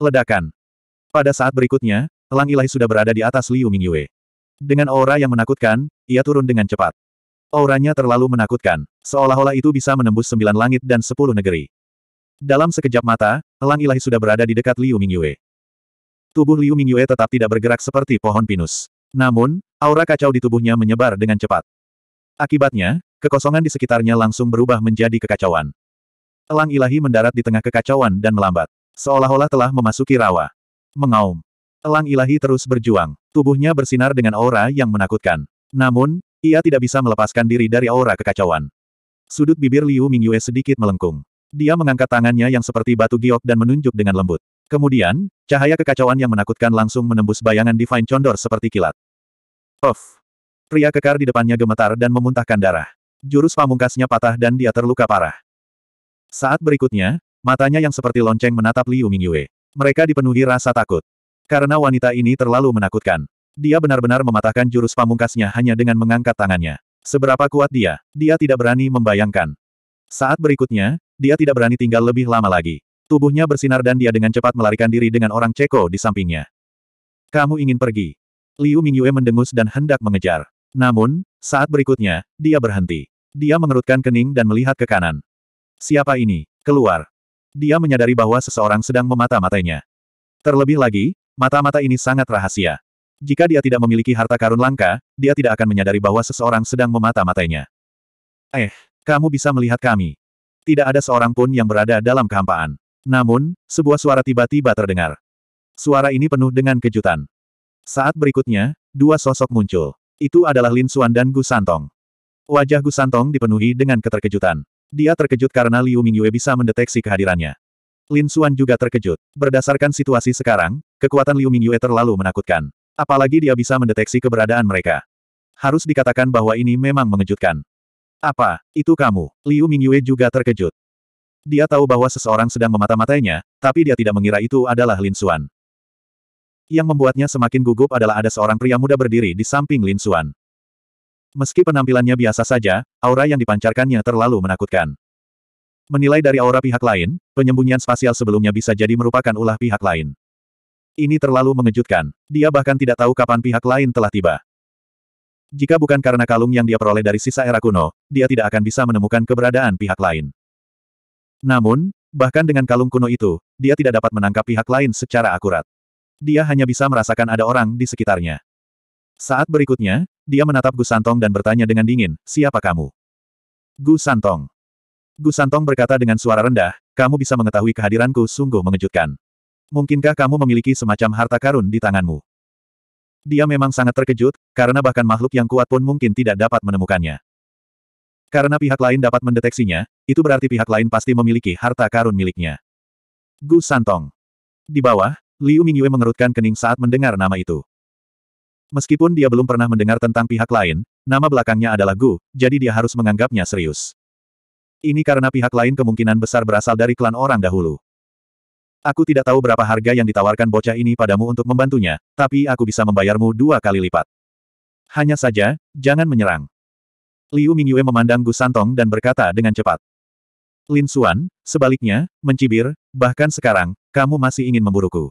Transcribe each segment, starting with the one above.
Ledakan. Pada saat berikutnya, Elang Ilahi sudah berada di atas Liu Mingyue. Dengan aura yang menakutkan, ia turun dengan cepat. Auranya terlalu menakutkan, seolah-olah itu bisa menembus sembilan langit dan sepuluh negeri. Dalam sekejap mata, Elang Ilahi sudah berada di dekat Liu Mingyue. Tubuh Liu Mingyue tetap tidak bergerak seperti pohon pinus. Namun, aura kacau di tubuhnya menyebar dengan cepat. Akibatnya, kekosongan di sekitarnya langsung berubah menjadi kekacauan. Elang ilahi mendarat di tengah kekacauan dan melambat seolah-olah telah memasuki rawa. Mengaum. Elang ilahi terus berjuang. Tubuhnya bersinar dengan aura yang menakutkan. Namun, ia tidak bisa melepaskan diri dari aura kekacauan. Sudut bibir Liu Mingyue sedikit melengkung. Dia mengangkat tangannya yang seperti batu giok dan menunjuk dengan lembut. Kemudian, cahaya kekacauan yang menakutkan langsung menembus bayangan Divine Condor seperti kilat. Of, Pria kekar di depannya gemetar dan memuntahkan darah. Jurus pamungkasnya patah dan dia terluka parah. Saat berikutnya, Matanya yang seperti lonceng menatap Liu Mingyue. Mereka dipenuhi rasa takut. Karena wanita ini terlalu menakutkan. Dia benar-benar mematahkan jurus pamungkasnya hanya dengan mengangkat tangannya. Seberapa kuat dia, dia tidak berani membayangkan. Saat berikutnya, dia tidak berani tinggal lebih lama lagi. Tubuhnya bersinar dan dia dengan cepat melarikan diri dengan orang Ceko di sampingnya. Kamu ingin pergi. Liu Mingyue mendengus dan hendak mengejar. Namun, saat berikutnya, dia berhenti. Dia mengerutkan kening dan melihat ke kanan. Siapa ini? Keluar. Dia menyadari bahwa seseorang sedang memata-matainya. Terlebih lagi, mata-mata ini sangat rahasia. Jika dia tidak memiliki harta karun langka, dia tidak akan menyadari bahwa seseorang sedang memata-matainya. Eh, kamu bisa melihat kami. Tidak ada seorang pun yang berada dalam kehampaan. Namun, sebuah suara tiba-tiba terdengar. Suara ini penuh dengan kejutan. Saat berikutnya, dua sosok muncul. Itu adalah Lin Suan dan Gu Santong. Wajah Gu Santong dipenuhi dengan keterkejutan. Dia terkejut karena Liu Mingyue bisa mendeteksi kehadirannya. Lin Xuan juga terkejut. Berdasarkan situasi sekarang, kekuatan Liu Mingyue terlalu menakutkan. Apalagi dia bisa mendeteksi keberadaan mereka. Harus dikatakan bahwa ini memang mengejutkan. Apa, itu kamu? Liu Mingyue juga terkejut. Dia tahu bahwa seseorang sedang memata-matainya, tapi dia tidak mengira itu adalah Lin Xuan. Yang membuatnya semakin gugup adalah ada seorang pria muda berdiri di samping Lin Xuan. Meski penampilannya biasa saja, aura yang dipancarkannya terlalu menakutkan. Menilai dari aura pihak lain, penyembunyian spasial sebelumnya bisa jadi merupakan ulah pihak lain. Ini terlalu mengejutkan. Dia bahkan tidak tahu kapan pihak lain telah tiba. Jika bukan karena kalung yang dia peroleh dari sisa era kuno, dia tidak akan bisa menemukan keberadaan pihak lain. Namun, bahkan dengan kalung kuno itu, dia tidak dapat menangkap pihak lain secara akurat. Dia hanya bisa merasakan ada orang di sekitarnya. Saat berikutnya, dia menatap Gu Santong dan bertanya dengan dingin, siapa kamu? Gu Santong. Gu Santong berkata dengan suara rendah, kamu bisa mengetahui kehadiranku sungguh mengejutkan. Mungkinkah kamu memiliki semacam harta karun di tanganmu? Dia memang sangat terkejut, karena bahkan makhluk yang kuat pun mungkin tidak dapat menemukannya. Karena pihak lain dapat mendeteksinya, itu berarti pihak lain pasti memiliki harta karun miliknya. Gu Santong. Di bawah, Liu Mingyue mengerutkan kening saat mendengar nama itu. Meskipun dia belum pernah mendengar tentang pihak lain, nama belakangnya adalah Gu, jadi dia harus menganggapnya serius. Ini karena pihak lain kemungkinan besar berasal dari klan orang dahulu. Aku tidak tahu berapa harga yang ditawarkan bocah ini padamu untuk membantunya, tapi aku bisa membayarmu dua kali lipat. Hanya saja, jangan menyerang. Liu Mingyue memandang Gu Santong dan berkata dengan cepat. Lin Xuan, sebaliknya, mencibir, bahkan sekarang, kamu masih ingin memburuku.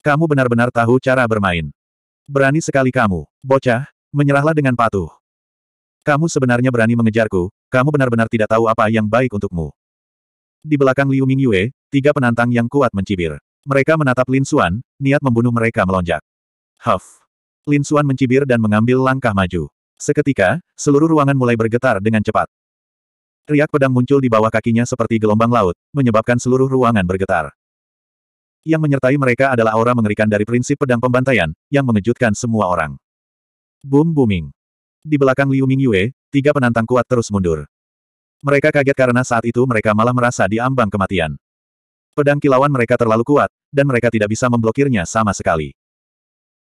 Kamu benar-benar tahu cara bermain. Berani sekali kamu, bocah, menyerahlah dengan patuh. Kamu sebenarnya berani mengejarku, kamu benar-benar tidak tahu apa yang baik untukmu. Di belakang Liu Mingyue, tiga penantang yang kuat mencibir. Mereka menatap Lin Xuan, niat membunuh mereka melonjak. Huff. Lin Xuan mencibir dan mengambil langkah maju. Seketika, seluruh ruangan mulai bergetar dengan cepat. Riak pedang muncul di bawah kakinya seperti gelombang laut, menyebabkan seluruh ruangan bergetar. Yang menyertai mereka adalah aura mengerikan dari prinsip pedang pembantaian, yang mengejutkan semua orang. Boom booming. Di belakang Liu Mingyue, tiga penantang kuat terus mundur. Mereka kaget karena saat itu mereka malah merasa diambang kematian. Pedang kilauan mereka terlalu kuat, dan mereka tidak bisa memblokirnya sama sekali.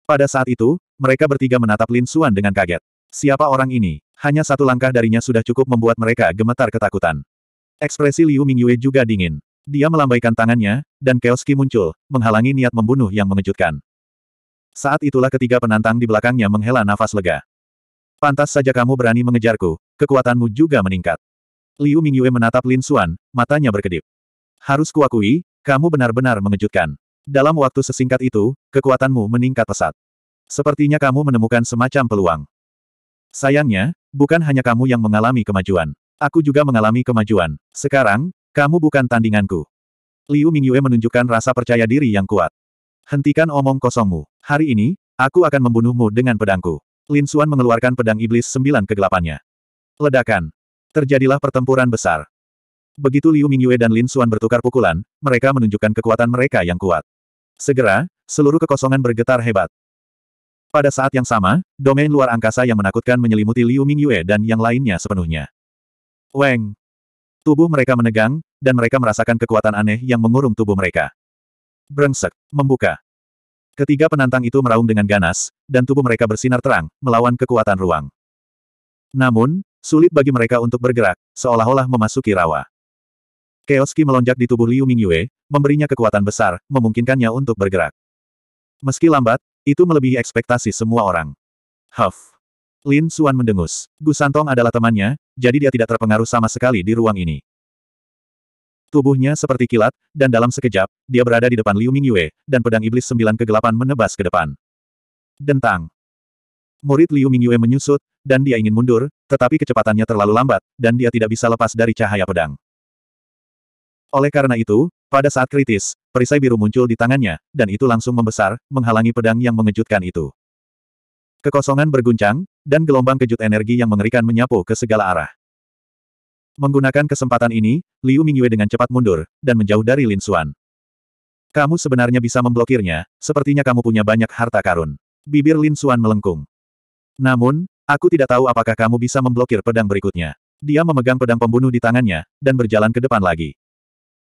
Pada saat itu, mereka bertiga menatap Lin Xuan dengan kaget. Siapa orang ini? Hanya satu langkah darinya sudah cukup membuat mereka gemetar ketakutan. Ekspresi Liu Mingyue juga dingin. Dia melambaikan tangannya, dan Keoski muncul, menghalangi niat membunuh yang mengejutkan. Saat itulah ketiga penantang di belakangnya menghela nafas lega. Pantas saja kamu berani mengejarku, kekuatanmu juga meningkat. Liu Mingyue menatap Lin Suan, matanya berkedip. Harus kuakui, kamu benar-benar mengejutkan. Dalam waktu sesingkat itu, kekuatanmu meningkat pesat. Sepertinya kamu menemukan semacam peluang. Sayangnya, bukan hanya kamu yang mengalami kemajuan. Aku juga mengalami kemajuan. Sekarang, kamu bukan tandinganku. Liu Mingyue menunjukkan rasa percaya diri yang kuat. Hentikan omong kosongmu. Hari ini, aku akan membunuhmu dengan pedangku. Lin Xuan mengeluarkan pedang iblis sembilan kegelapannya. Ledakan. Terjadilah pertempuran besar. Begitu Liu Mingyue dan Lin Xuan bertukar pukulan, mereka menunjukkan kekuatan mereka yang kuat. Segera, seluruh kekosongan bergetar hebat. Pada saat yang sama, domain luar angkasa yang menakutkan menyelimuti Liu Mingyue dan yang lainnya sepenuhnya. Weng! Tubuh mereka menegang, dan mereka merasakan kekuatan aneh yang mengurung tubuh mereka. Brengsek, membuka. Ketiga penantang itu meraung dengan ganas, dan tubuh mereka bersinar terang, melawan kekuatan ruang. Namun, sulit bagi mereka untuk bergerak, seolah-olah memasuki rawa. Keoski melonjak di tubuh Liu Mingyue, memberinya kekuatan besar, memungkinkannya untuk bergerak. Meski lambat, itu melebihi ekspektasi semua orang. Huff. Lin Suan mendengus. Gu Santong adalah temannya, jadi dia tidak terpengaruh sama sekali di ruang ini. Tubuhnya seperti kilat, dan dalam sekejap, dia berada di depan Liu Mingyue, dan pedang iblis sembilan kegelapan menebas ke depan. Dentang. Murid Liu Mingyue menyusut, dan dia ingin mundur, tetapi kecepatannya terlalu lambat, dan dia tidak bisa lepas dari cahaya pedang. Oleh karena itu, pada saat kritis, perisai biru muncul di tangannya, dan itu langsung membesar, menghalangi pedang yang mengejutkan itu. Kekosongan berguncang, dan gelombang kejut energi yang mengerikan menyapu ke segala arah. Menggunakan kesempatan ini, Liu Mingyue dengan cepat mundur, dan menjauh dari Lin Xuan. Kamu sebenarnya bisa memblokirnya, sepertinya kamu punya banyak harta karun. Bibir Lin Xuan melengkung. Namun, aku tidak tahu apakah kamu bisa memblokir pedang berikutnya. Dia memegang pedang pembunuh di tangannya, dan berjalan ke depan lagi.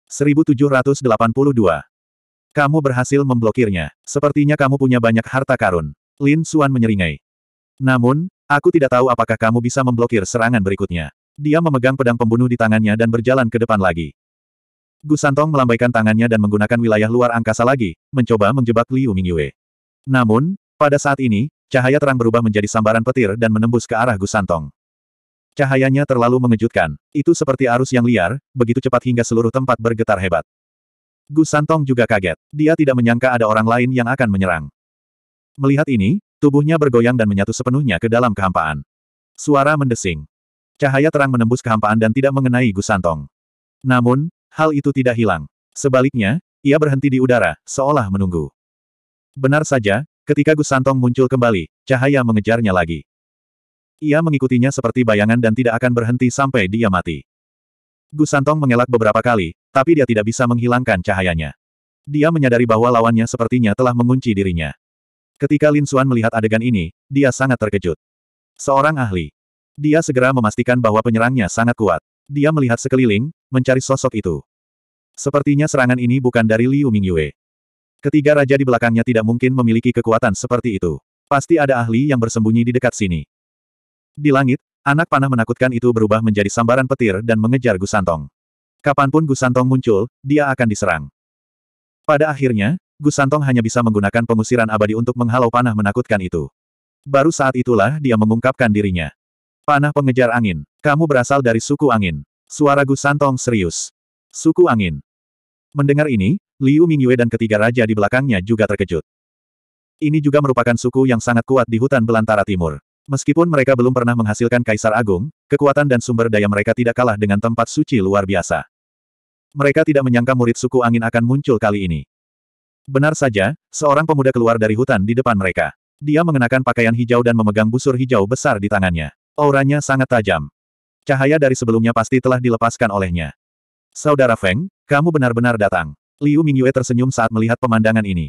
1782. Kamu berhasil memblokirnya. Sepertinya kamu punya banyak harta karun. Lin Suan menyeringai. Namun, aku tidak tahu apakah kamu bisa memblokir serangan berikutnya. Dia memegang pedang pembunuh di tangannya dan berjalan ke depan lagi. Gu Santong melambaikan tangannya dan menggunakan wilayah luar angkasa lagi, mencoba menjebak Liu Mingyue. Namun, pada saat ini, cahaya terang berubah menjadi sambaran petir dan menembus ke arah Gu Santong. Cahayanya terlalu mengejutkan. Itu seperti arus yang liar, begitu cepat hingga seluruh tempat bergetar hebat. Gu Santong juga kaget. Dia tidak menyangka ada orang lain yang akan menyerang. Melihat ini, tubuhnya bergoyang dan menyatu sepenuhnya ke dalam kehampaan. Suara mendesing. Cahaya terang menembus kehampaan dan tidak mengenai Gusantong. Namun, hal itu tidak hilang. Sebaliknya, ia berhenti di udara, seolah menunggu. Benar saja, ketika Gusantong muncul kembali, cahaya mengejarnya lagi. Ia mengikutinya seperti bayangan dan tidak akan berhenti sampai dia mati. Gusantong mengelak beberapa kali, tapi dia tidak bisa menghilangkan cahayanya. Dia menyadari bahwa lawannya sepertinya telah mengunci dirinya. Ketika Lin Xuan melihat adegan ini, dia sangat terkejut. Seorang ahli. Dia segera memastikan bahwa penyerangnya sangat kuat. Dia melihat sekeliling, mencari sosok itu. Sepertinya serangan ini bukan dari Liu Mingyue. Ketiga raja di belakangnya tidak mungkin memiliki kekuatan seperti itu. Pasti ada ahli yang bersembunyi di dekat sini. Di langit, anak panah menakutkan itu berubah menjadi sambaran petir dan mengejar Gusantong. Kapanpun Gusantong muncul, dia akan diserang. Pada akhirnya, Gusantong hanya bisa menggunakan pengusiran abadi untuk menghalau panah menakutkan itu. Baru saat itulah dia mengungkapkan dirinya. Panah pengejar angin, kamu berasal dari suku angin. Suara Gus Santong serius. Suku angin. Mendengar ini, Liu Mingyue dan ketiga raja di belakangnya juga terkejut. Ini juga merupakan suku yang sangat kuat di hutan belantara timur. Meskipun mereka belum pernah menghasilkan kaisar agung, kekuatan dan sumber daya mereka tidak kalah dengan tempat suci luar biasa. Mereka tidak menyangka murid suku angin akan muncul kali ini. Benar saja, seorang pemuda keluar dari hutan di depan mereka. Dia mengenakan pakaian hijau dan memegang busur hijau besar di tangannya. Auranya sangat tajam. Cahaya dari sebelumnya pasti telah dilepaskan olehnya. Saudara Feng, kamu benar-benar datang. Liu Mingyue tersenyum saat melihat pemandangan ini.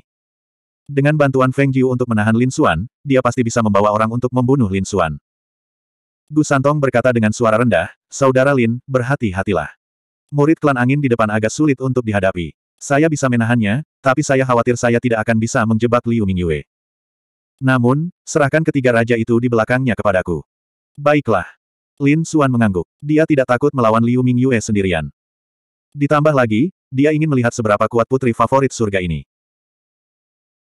Dengan bantuan Feng Jiu untuk menahan Lin Xuan, dia pasti bisa membawa orang untuk membunuh Lin Xuan. Gu Santong berkata dengan suara rendah, Saudara Lin, berhati-hatilah. Murid klan angin di depan agak sulit untuk dihadapi. Saya bisa menahannya, tapi saya khawatir saya tidak akan bisa menjebak Liu Mingyue. Namun, serahkan ketiga raja itu di belakangnya kepadaku. Baiklah. Lin Xuan mengangguk. Dia tidak takut melawan Liu Mingyue sendirian. Ditambah lagi, dia ingin melihat seberapa kuat putri favorit surga ini.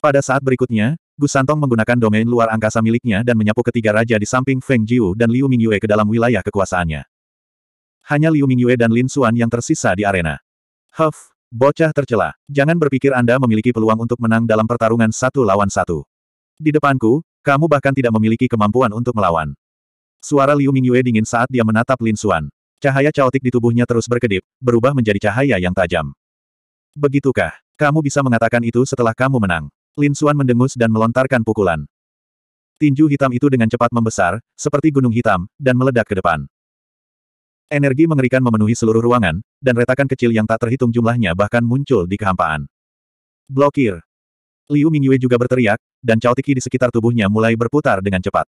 Pada saat berikutnya, Gusantong Santong menggunakan domain luar angkasa miliknya dan menyapu ketiga raja di samping Feng Jiu dan Liu Mingyue ke dalam wilayah kekuasaannya. Hanya Liu Mingyue dan Lin Xuan yang tersisa di arena. Huff, Bocah tercela. Jangan berpikir Anda memiliki peluang untuk menang dalam pertarungan satu lawan satu. Di depanku, kamu bahkan tidak memiliki kemampuan untuk melawan. Suara Liu Mingyue dingin saat dia menatap Lin Xuan. Cahaya caotik di tubuhnya terus berkedip, berubah menjadi cahaya yang tajam. Begitukah? Kamu bisa mengatakan itu setelah kamu menang. Lin Xuan mendengus dan melontarkan pukulan. Tinju hitam itu dengan cepat membesar, seperti gunung hitam, dan meledak ke depan. Energi mengerikan memenuhi seluruh ruangan, dan retakan kecil yang tak terhitung jumlahnya bahkan muncul di kehampaan. Blokir. Liu Mingyue juga berteriak, dan Tiki di sekitar tubuhnya mulai berputar dengan cepat.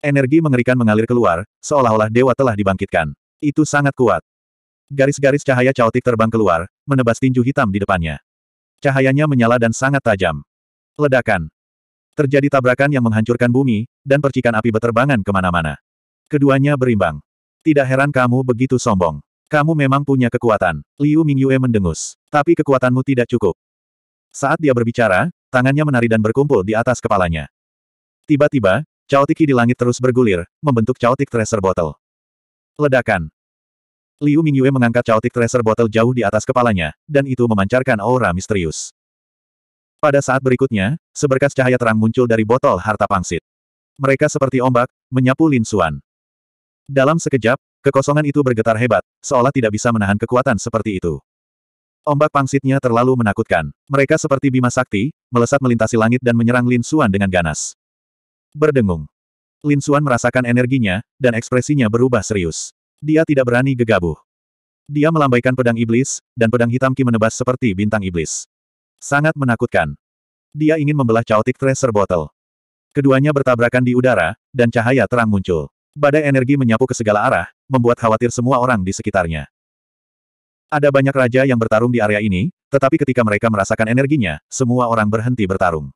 Energi mengerikan mengalir keluar, seolah-olah dewa telah dibangkitkan. Itu sangat kuat. Garis-garis cahaya caotik terbang keluar, menebas tinju hitam di depannya. Cahayanya menyala dan sangat tajam. Ledakan. Terjadi tabrakan yang menghancurkan bumi, dan percikan api beterbangan kemana-mana. Keduanya berimbang. Tidak heran kamu begitu sombong. Kamu memang punya kekuatan. Liu Mingyue mendengus. Tapi kekuatanmu tidak cukup. Saat dia berbicara, tangannya menari dan berkumpul di atas kepalanya. Tiba-tiba, caotiki di langit terus bergulir, membentuk caotik tracer bottle. Ledakan. Liu Mingyue mengangkat caotik tracer bottle jauh di atas kepalanya, dan itu memancarkan aura misterius. Pada saat berikutnya, seberkas cahaya terang muncul dari botol harta pangsit. Mereka seperti ombak, menyapu Lin Xuan. Dalam sekejap, kekosongan itu bergetar hebat, seolah tidak bisa menahan kekuatan seperti itu. Ombak pangsitnya terlalu menakutkan. Mereka seperti bima sakti, melesat melintasi langit dan menyerang Lin Xuan dengan ganas. Berdengung. Lin Xuan merasakan energinya, dan ekspresinya berubah serius. Dia tidak berani gegabah. Dia melambaikan pedang iblis, dan pedang hitam Ki menebas seperti bintang iblis. Sangat menakutkan. Dia ingin membelah caotik treasure bottle. Keduanya bertabrakan di udara, dan cahaya terang muncul. Badai energi menyapu ke segala arah, membuat khawatir semua orang di sekitarnya. Ada banyak raja yang bertarung di area ini, tetapi ketika mereka merasakan energinya, semua orang berhenti bertarung.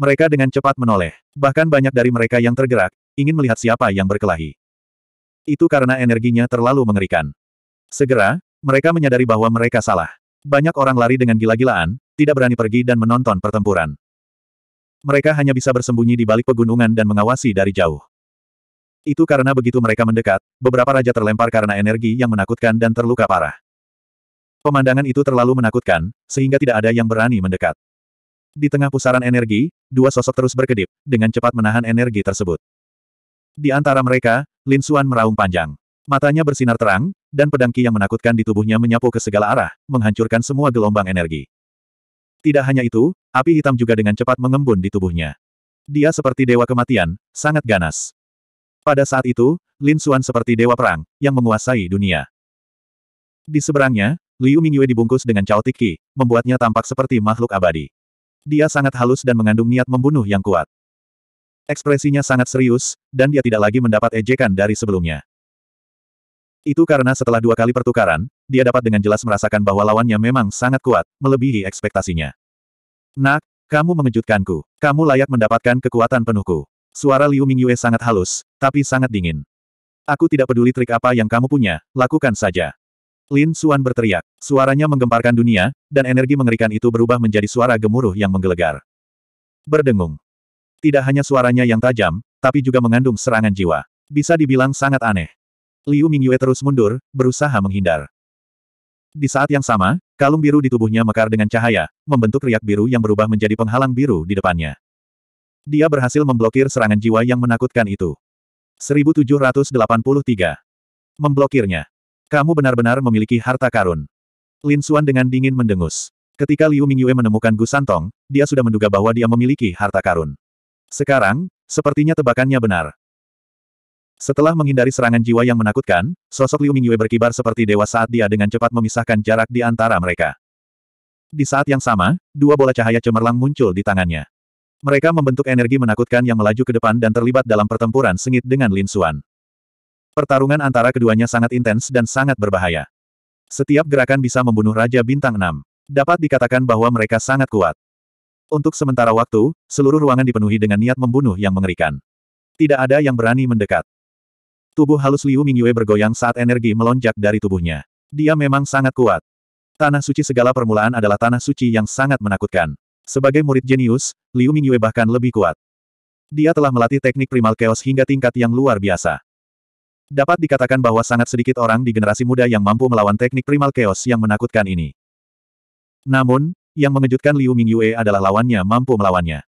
Mereka dengan cepat menoleh. Bahkan banyak dari mereka yang tergerak, ingin melihat siapa yang berkelahi. Itu karena energinya terlalu mengerikan. Segera, mereka menyadari bahwa mereka salah. Banyak orang lari dengan gila-gilaan, tidak berani pergi dan menonton pertempuran. Mereka hanya bisa bersembunyi di balik pegunungan dan mengawasi dari jauh. Itu karena begitu mereka mendekat, beberapa raja terlempar karena energi yang menakutkan dan terluka parah. Pemandangan itu terlalu menakutkan, sehingga tidak ada yang berani mendekat. Di tengah pusaran energi, dua sosok terus berkedip, dengan cepat menahan energi tersebut. Di antara mereka, Lin Xuan meraung panjang. Matanya bersinar terang, dan pedang ki yang menakutkan di tubuhnya menyapu ke segala arah, menghancurkan semua gelombang energi. Tidak hanya itu, api hitam juga dengan cepat mengembun di tubuhnya. Dia seperti dewa kematian, sangat ganas. Pada saat itu, Lin Xuan seperti dewa perang, yang menguasai dunia. Di seberangnya, Liu Mingyue dibungkus dengan Cao Tiki, membuatnya tampak seperti makhluk abadi. Dia sangat halus dan mengandung niat membunuh yang kuat. Ekspresinya sangat serius, dan dia tidak lagi mendapat ejekan dari sebelumnya. Itu karena setelah dua kali pertukaran, dia dapat dengan jelas merasakan bahwa lawannya memang sangat kuat, melebihi ekspektasinya. Nak, kamu mengejutkanku. Kamu layak mendapatkan kekuatan penuhku. Suara Liu Mingyue sangat halus, tapi sangat dingin. Aku tidak peduli trik apa yang kamu punya, lakukan saja. Lin Xuan berteriak. Suaranya menggemparkan dunia, dan energi mengerikan itu berubah menjadi suara gemuruh yang menggelegar. Berdengung. Tidak hanya suaranya yang tajam, tapi juga mengandung serangan jiwa. Bisa dibilang sangat aneh. Liu Mingyue terus mundur, berusaha menghindar. Di saat yang sama, kalung biru di tubuhnya mekar dengan cahaya, membentuk riak biru yang berubah menjadi penghalang biru di depannya. Dia berhasil memblokir serangan jiwa yang menakutkan itu. 1783. Memblokirnya. Kamu benar-benar memiliki harta karun. Lin Xuan dengan dingin mendengus. Ketika Liu Mingyue menemukan Gu Santong, dia sudah menduga bahwa dia memiliki harta karun. Sekarang, sepertinya tebakannya benar. Setelah menghindari serangan jiwa yang menakutkan, sosok Liu Mingyue berkibar seperti dewa saat dia dengan cepat memisahkan jarak di antara mereka. Di saat yang sama, dua bola cahaya cemerlang muncul di tangannya. Mereka membentuk energi menakutkan yang melaju ke depan dan terlibat dalam pertempuran sengit dengan Lin Xuan. Pertarungan antara keduanya sangat intens dan sangat berbahaya. Setiap gerakan bisa membunuh Raja Bintang 6. Dapat dikatakan bahwa mereka sangat kuat. Untuk sementara waktu, seluruh ruangan dipenuhi dengan niat membunuh yang mengerikan. Tidak ada yang berani mendekat. Tubuh halus Liu Mingyue bergoyang saat energi melonjak dari tubuhnya. Dia memang sangat kuat. Tanah suci segala permulaan adalah tanah suci yang sangat menakutkan. Sebagai murid jenius, Liu Mingyue bahkan lebih kuat. Dia telah melatih teknik primal chaos hingga tingkat yang luar biasa. Dapat dikatakan bahwa sangat sedikit orang di generasi muda yang mampu melawan teknik primal chaos yang menakutkan ini. Namun, yang mengejutkan Liu Mingyue adalah lawannya mampu melawannya.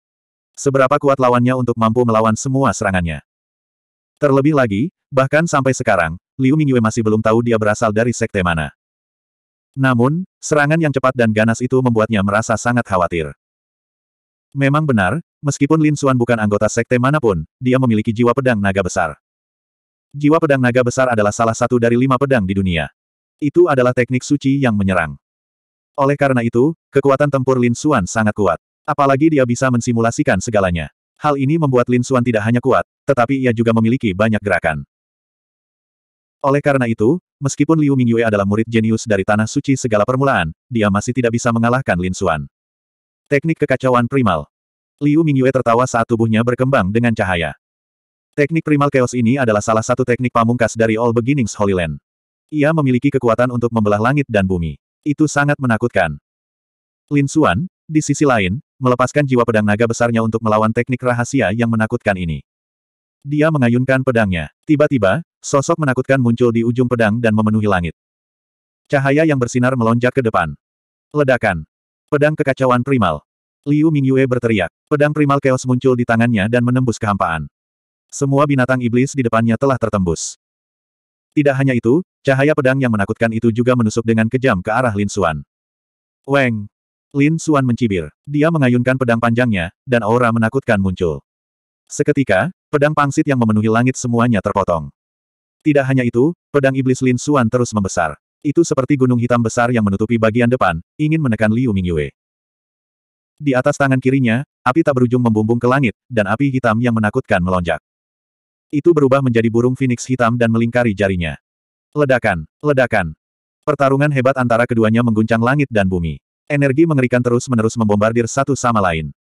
Seberapa kuat lawannya untuk mampu melawan semua serangannya. Terlebih lagi, bahkan sampai sekarang, Liu Mingyue masih belum tahu dia berasal dari sekte mana. Namun, serangan yang cepat dan ganas itu membuatnya merasa sangat khawatir. Memang benar, meskipun Lin Xuan bukan anggota sekte manapun, dia memiliki jiwa pedang naga besar. Jiwa pedang naga besar adalah salah satu dari lima pedang di dunia. Itu adalah teknik suci yang menyerang. Oleh karena itu, kekuatan tempur Lin Xuan sangat kuat. Apalagi dia bisa mensimulasikan segalanya. Hal ini membuat Lin Xuan tidak hanya kuat, tetapi ia juga memiliki banyak gerakan. Oleh karena itu, meskipun Liu Mingyue adalah murid jenius dari Tanah Suci segala permulaan, dia masih tidak bisa mengalahkan Lin Xuan. Teknik kekacauan primal. Liu Mingyue tertawa saat tubuhnya berkembang dengan cahaya. Teknik primal chaos ini adalah salah satu teknik pamungkas dari All Beginnings Holy Land. Ia memiliki kekuatan untuk membelah langit dan bumi. Itu sangat menakutkan. Lin Xuan, di sisi lain, melepaskan jiwa pedang naga besarnya untuk melawan teknik rahasia yang menakutkan ini. Dia mengayunkan pedangnya. Tiba-tiba, sosok menakutkan muncul di ujung pedang dan memenuhi langit. Cahaya yang bersinar melonjak ke depan. Ledakan. Pedang kekacauan primal. Liu Mingyue berteriak. Pedang primal chaos muncul di tangannya dan menembus kehampaan. Semua binatang iblis di depannya telah tertembus. Tidak hanya itu, cahaya pedang yang menakutkan itu juga menusuk dengan kejam ke arah Lin Xuan. Weng! Lin Xuan mencibir. Dia mengayunkan pedang panjangnya, dan aura menakutkan muncul. Seketika, pedang pangsit yang memenuhi langit semuanya terpotong. Tidak hanya itu, pedang iblis Lin Xuan terus membesar. Itu seperti gunung hitam besar yang menutupi bagian depan, ingin menekan Liu Mingyue. Di atas tangan kirinya, api tak berujung membumbung ke langit, dan api hitam yang menakutkan melonjak. Itu berubah menjadi burung phoenix hitam dan melingkari jarinya. Ledakan, ledakan. Pertarungan hebat antara keduanya mengguncang langit dan bumi. Energi mengerikan terus-menerus membombardir satu sama lain.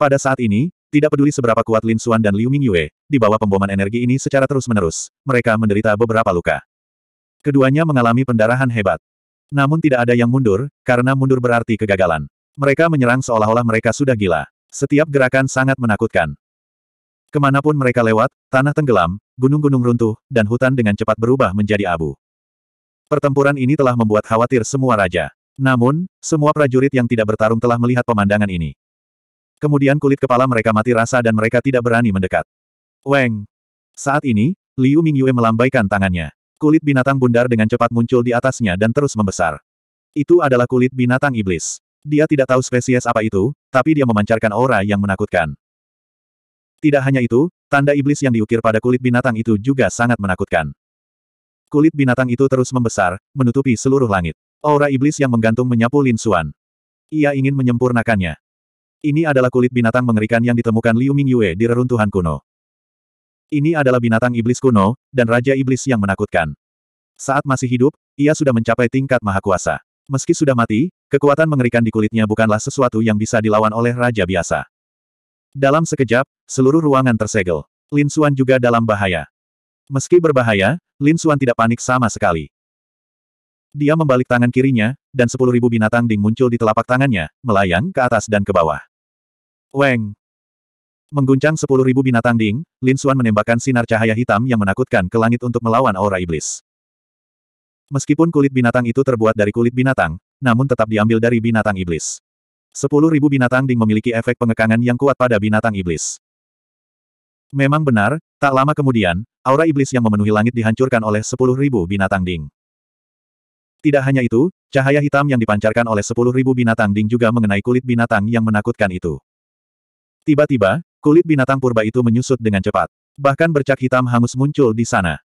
Pada saat ini, tidak peduli seberapa kuat Lin Xuan dan Liu Mingyue, di bawah pemboman energi ini secara terus-menerus, mereka menderita beberapa luka. Keduanya mengalami pendarahan hebat. Namun tidak ada yang mundur, karena mundur berarti kegagalan. Mereka menyerang seolah-olah mereka sudah gila. Setiap gerakan sangat menakutkan. Kemanapun mereka lewat, tanah tenggelam, gunung-gunung runtuh, dan hutan dengan cepat berubah menjadi abu. Pertempuran ini telah membuat khawatir semua raja. Namun, semua prajurit yang tidak bertarung telah melihat pemandangan ini. Kemudian kulit kepala mereka mati rasa dan mereka tidak berani mendekat. Weng! Saat ini, Liu Mingyue melambaikan tangannya. Kulit binatang bundar dengan cepat muncul di atasnya dan terus membesar. Itu adalah kulit binatang iblis. Dia tidak tahu spesies apa itu, tapi dia memancarkan aura yang menakutkan. Tidak hanya itu, tanda iblis yang diukir pada kulit binatang itu juga sangat menakutkan. Kulit binatang itu terus membesar, menutupi seluruh langit. Aura iblis yang menggantung menyapu Lin Xuan. Ia ingin menyempurnakannya. Ini adalah kulit binatang mengerikan yang ditemukan Liu Mingyue di reruntuhan kuno. Ini adalah binatang iblis kuno, dan Raja Iblis yang menakutkan. Saat masih hidup, ia sudah mencapai tingkat maha kuasa. Meski sudah mati, kekuatan mengerikan di kulitnya bukanlah sesuatu yang bisa dilawan oleh raja biasa. Dalam sekejap, seluruh ruangan tersegel. Lin Xuan juga dalam bahaya. Meski berbahaya, Lin Xuan tidak panik sama sekali. Dia membalik tangan kirinya, dan sepuluh ribu binatang ding muncul di telapak tangannya, melayang ke atas dan ke bawah. Weng! Mengguncang 10.000 binatang ding, Lin Xuan menembakkan sinar cahaya hitam yang menakutkan ke langit untuk melawan aura iblis. Meskipun kulit binatang itu terbuat dari kulit binatang, namun tetap diambil dari binatang iblis. 10.000 binatang ding memiliki efek pengekangan yang kuat pada binatang iblis. Memang benar, tak lama kemudian, aura iblis yang memenuhi langit dihancurkan oleh 10.000 binatang ding. Tidak hanya itu, cahaya hitam yang dipancarkan oleh 10.000 binatang ding juga mengenai kulit binatang yang menakutkan itu. Tiba-tiba, Kulit binatang purba itu menyusut dengan cepat. Bahkan bercak hitam hangus muncul di sana.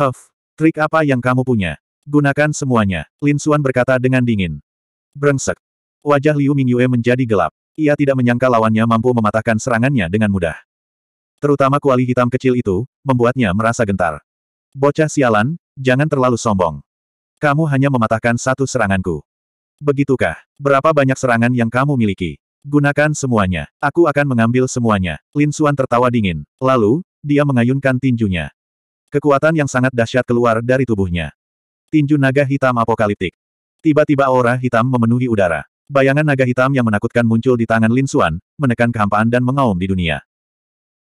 Huff, trik apa yang kamu punya? Gunakan semuanya, Lin Suan berkata dengan dingin. Brengsek. Wajah Liu Mingyue menjadi gelap. Ia tidak menyangka lawannya mampu mematahkan serangannya dengan mudah. Terutama kuali hitam kecil itu, membuatnya merasa gentar. Bocah sialan, jangan terlalu sombong. Kamu hanya mematahkan satu seranganku. Begitukah? Berapa banyak serangan yang kamu miliki? Gunakan semuanya. Aku akan mengambil semuanya. Lin Suan tertawa dingin. Lalu, dia mengayunkan tinjunya. Kekuatan yang sangat dahsyat keluar dari tubuhnya. Tinju naga hitam apokaliptik. Tiba-tiba aura hitam memenuhi udara. Bayangan naga hitam yang menakutkan muncul di tangan Lin Suan, menekan kehampaan dan mengaum di dunia.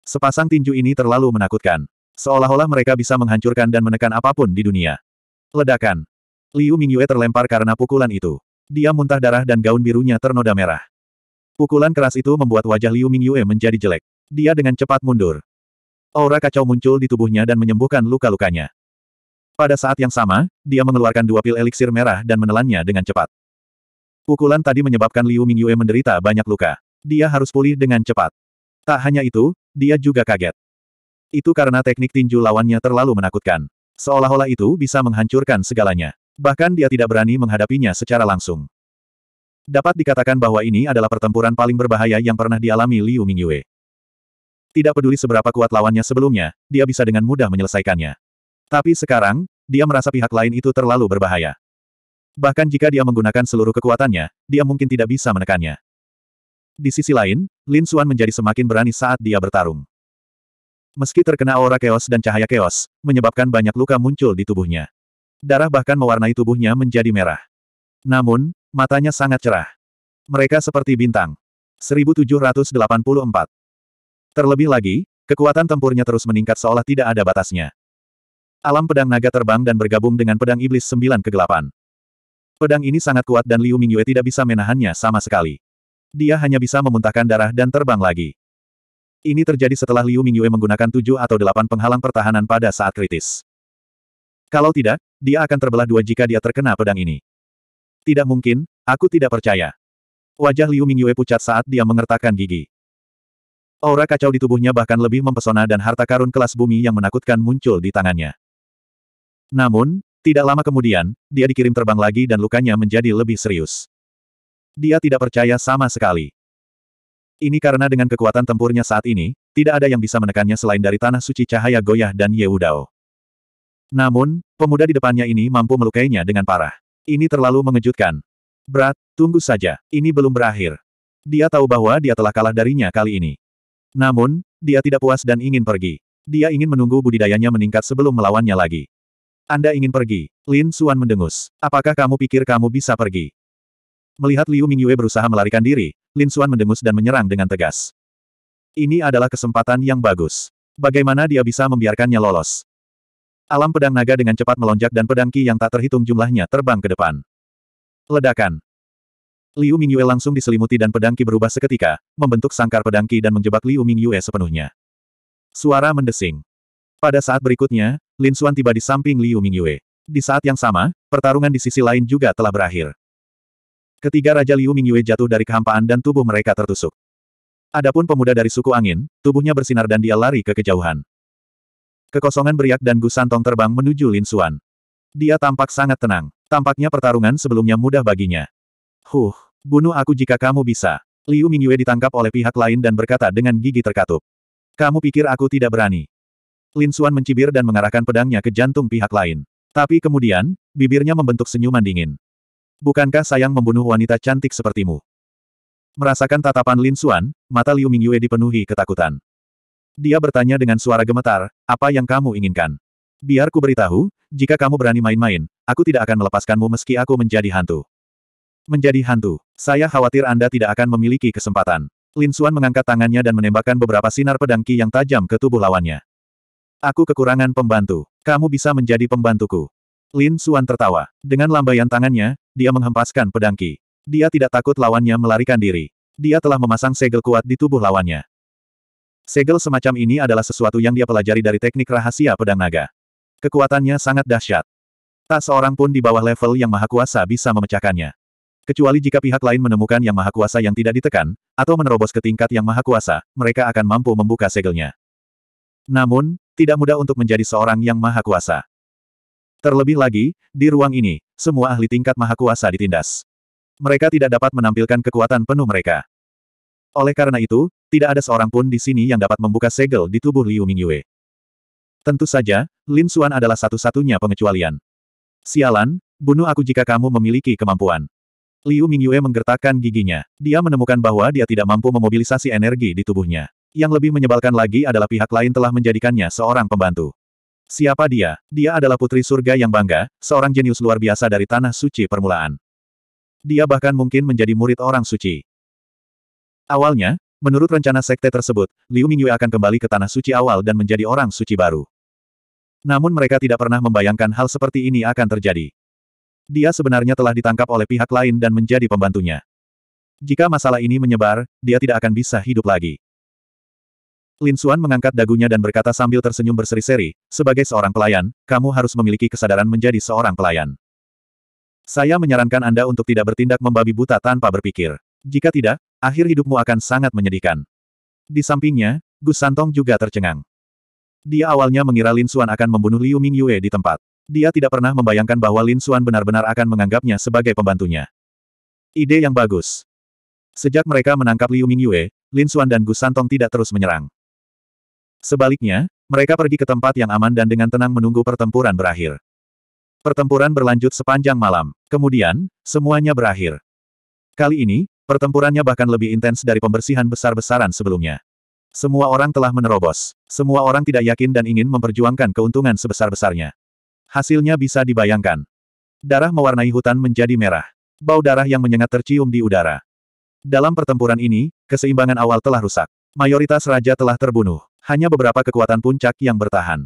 Sepasang tinju ini terlalu menakutkan. Seolah-olah mereka bisa menghancurkan dan menekan apapun di dunia. Ledakan. Liu Mingyue terlempar karena pukulan itu. Dia muntah darah dan gaun birunya ternoda merah. Pukulan keras itu membuat wajah Liu Mingyue menjadi jelek. Dia dengan cepat mundur. Aura kacau muncul di tubuhnya dan menyembuhkan luka-lukanya. Pada saat yang sama, dia mengeluarkan dua pil eliksir merah dan menelannya dengan cepat. Pukulan tadi menyebabkan Liu Mingyue menderita banyak luka. Dia harus pulih dengan cepat. Tak hanya itu, dia juga kaget. Itu karena teknik tinju lawannya terlalu menakutkan. Seolah-olah itu bisa menghancurkan segalanya. Bahkan dia tidak berani menghadapinya secara langsung. Dapat dikatakan bahwa ini adalah pertempuran paling berbahaya yang pernah dialami Liu Mingyue. Tidak peduli seberapa kuat lawannya sebelumnya, dia bisa dengan mudah menyelesaikannya. Tapi sekarang, dia merasa pihak lain itu terlalu berbahaya. Bahkan jika dia menggunakan seluruh kekuatannya, dia mungkin tidak bisa menekannya. Di sisi lain, Lin Xuan menjadi semakin berani saat dia bertarung. Meski terkena aura keos dan cahaya keos, menyebabkan banyak luka muncul di tubuhnya. Darah bahkan mewarnai tubuhnya menjadi merah. Namun, Matanya sangat cerah. Mereka seperti bintang. 1784. Terlebih lagi, kekuatan tempurnya terus meningkat seolah tidak ada batasnya. Alam pedang naga terbang dan bergabung dengan pedang iblis sembilan kegelapan. Pedang ini sangat kuat dan Liu Mingyue tidak bisa menahannya sama sekali. Dia hanya bisa memuntahkan darah dan terbang lagi. Ini terjadi setelah Liu Mingyue menggunakan tujuh atau delapan penghalang pertahanan pada saat kritis. Kalau tidak, dia akan terbelah dua jika dia terkena pedang ini. Tidak mungkin, aku tidak percaya. Wajah Liu Mingyue pucat saat dia mengertakkan gigi. Aura kacau di tubuhnya bahkan lebih mempesona dan harta karun kelas bumi yang menakutkan muncul di tangannya. Namun, tidak lama kemudian, dia dikirim terbang lagi dan lukanya menjadi lebih serius. Dia tidak percaya sama sekali. Ini karena dengan kekuatan tempurnya saat ini, tidak ada yang bisa menekannya selain dari Tanah Suci Cahaya Goyah dan Yeudao. Namun, pemuda di depannya ini mampu melukainya dengan parah. Ini terlalu mengejutkan. Berat, tunggu saja, ini belum berakhir. Dia tahu bahwa dia telah kalah darinya kali ini. Namun, dia tidak puas dan ingin pergi. Dia ingin menunggu budidayanya meningkat sebelum melawannya lagi. Anda ingin pergi? Lin Suan mendengus. Apakah kamu pikir kamu bisa pergi? Melihat Liu Mingyue berusaha melarikan diri, Lin Suan mendengus dan menyerang dengan tegas. Ini adalah kesempatan yang bagus. Bagaimana dia bisa membiarkannya lolos? Alam pedang naga dengan cepat melonjak dan pedang Qi yang tak terhitung jumlahnya terbang ke depan. Ledakan. Liu Mingyue langsung diselimuti dan pedang Qi berubah seketika, membentuk sangkar pedang Qi dan menjebak Liu Mingyue sepenuhnya. Suara mendesing. Pada saat berikutnya, Lin Xuan tiba di samping Liu Mingyue. Di saat yang sama, pertarungan di sisi lain juga telah berakhir. Ketiga Raja Liu Mingyue jatuh dari kehampaan dan tubuh mereka tertusuk. Adapun pemuda dari suku angin, tubuhnya bersinar dan dia lari ke kejauhan. Kekosongan beriak dan Gu Santong terbang menuju Lin Xuan. Dia tampak sangat tenang. Tampaknya pertarungan sebelumnya mudah baginya. Huh, bunuh aku jika kamu bisa. Liu Mingyue ditangkap oleh pihak lain dan berkata dengan gigi terkatup. Kamu pikir aku tidak berani? Lin Xuan mencibir dan mengarahkan pedangnya ke jantung pihak lain. Tapi kemudian, bibirnya membentuk senyuman dingin. Bukankah sayang membunuh wanita cantik sepertimu? Merasakan tatapan Lin Xuan, mata Liu Mingyue dipenuhi ketakutan. Dia bertanya dengan suara gemetar, apa yang kamu inginkan? Biar ku beritahu, jika kamu berani main-main, aku tidak akan melepaskanmu meski aku menjadi hantu. Menjadi hantu, saya khawatir Anda tidak akan memiliki kesempatan. Lin Xuan mengangkat tangannya dan menembakkan beberapa sinar pedang Qi yang tajam ke tubuh lawannya. Aku kekurangan pembantu. Kamu bisa menjadi pembantuku. Lin Xuan tertawa. Dengan lambaian tangannya, dia menghempaskan pedang Qi. Dia tidak takut lawannya melarikan diri. Dia telah memasang segel kuat di tubuh lawannya. Segel semacam ini adalah sesuatu yang dia pelajari dari teknik rahasia pedang naga. Kekuatannya sangat dahsyat. Tak seorang pun di bawah level yang maha kuasa bisa memecahkannya. Kecuali jika pihak lain menemukan yang maha kuasa yang tidak ditekan, atau menerobos ke tingkat yang maha kuasa, mereka akan mampu membuka segelnya. Namun, tidak mudah untuk menjadi seorang yang maha kuasa. Terlebih lagi, di ruang ini, semua ahli tingkat maha kuasa ditindas. Mereka tidak dapat menampilkan kekuatan penuh mereka. Oleh karena itu, tidak ada seorang pun di sini yang dapat membuka segel di tubuh Liu Mingyue. Tentu saja, Lin Xuan adalah satu-satunya pengecualian. Sialan, bunuh aku jika kamu memiliki kemampuan. Liu Mingyue menggertakkan giginya. Dia menemukan bahwa dia tidak mampu memobilisasi energi di tubuhnya. Yang lebih menyebalkan lagi adalah pihak lain telah menjadikannya seorang pembantu. Siapa dia? Dia adalah putri surga yang bangga, seorang jenius luar biasa dari tanah suci permulaan. Dia bahkan mungkin menjadi murid orang suci. Awalnya, Menurut rencana sekte tersebut, Liu Mingyue akan kembali ke Tanah Suci awal dan menjadi orang suci baru. Namun mereka tidak pernah membayangkan hal seperti ini akan terjadi. Dia sebenarnya telah ditangkap oleh pihak lain dan menjadi pembantunya. Jika masalah ini menyebar, dia tidak akan bisa hidup lagi. Lin Xuan mengangkat dagunya dan berkata sambil tersenyum berseri-seri, sebagai seorang pelayan, kamu harus memiliki kesadaran menjadi seorang pelayan. Saya menyarankan Anda untuk tidak bertindak membabi buta tanpa berpikir. Jika tidak, akhir hidupmu akan sangat menyedihkan. Di sampingnya, Gus Santong juga tercengang. Dia awalnya mengira Lin Xuan akan membunuh Liu Mingyue di tempat. Dia tidak pernah membayangkan bahwa Lin Xuan benar-benar akan menganggapnya sebagai pembantunya. Ide yang bagus. Sejak mereka menangkap Liu Mingyue, Lin Xuan dan Gus Santong tidak terus menyerang. Sebaliknya, mereka pergi ke tempat yang aman dan dengan tenang menunggu pertempuran berakhir. Pertempuran berlanjut sepanjang malam. Kemudian, semuanya berakhir. Kali ini, Pertempurannya bahkan lebih intens dari pembersihan besar-besaran sebelumnya. Semua orang telah menerobos. Semua orang tidak yakin dan ingin memperjuangkan keuntungan sebesar-besarnya. Hasilnya bisa dibayangkan. Darah mewarnai hutan menjadi merah. Bau darah yang menyengat tercium di udara. Dalam pertempuran ini, keseimbangan awal telah rusak. Mayoritas raja telah terbunuh. Hanya beberapa kekuatan puncak yang bertahan.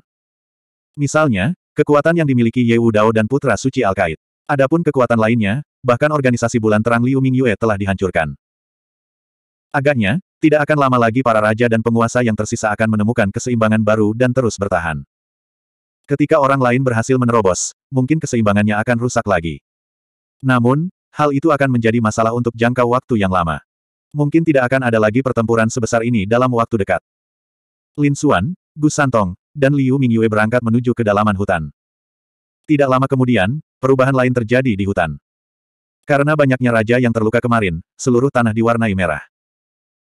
Misalnya, kekuatan yang dimiliki Yewu Dao dan Putra Suci Alkait. Adapun kekuatan lainnya, bahkan organisasi bulan terang Liu Mingyue telah dihancurkan. Agaknya, tidak akan lama lagi para raja dan penguasa yang tersisa akan menemukan keseimbangan baru dan terus bertahan. Ketika orang lain berhasil menerobos, mungkin keseimbangannya akan rusak lagi. Namun, hal itu akan menjadi masalah untuk jangka waktu yang lama. Mungkin tidak akan ada lagi pertempuran sebesar ini dalam waktu dekat. Lin Xuan, Gu Santong, dan Liu Mingyue berangkat menuju kedalaman hutan. Tidak lama kemudian, perubahan lain terjadi di hutan. Karena banyaknya raja yang terluka kemarin, seluruh tanah diwarnai merah.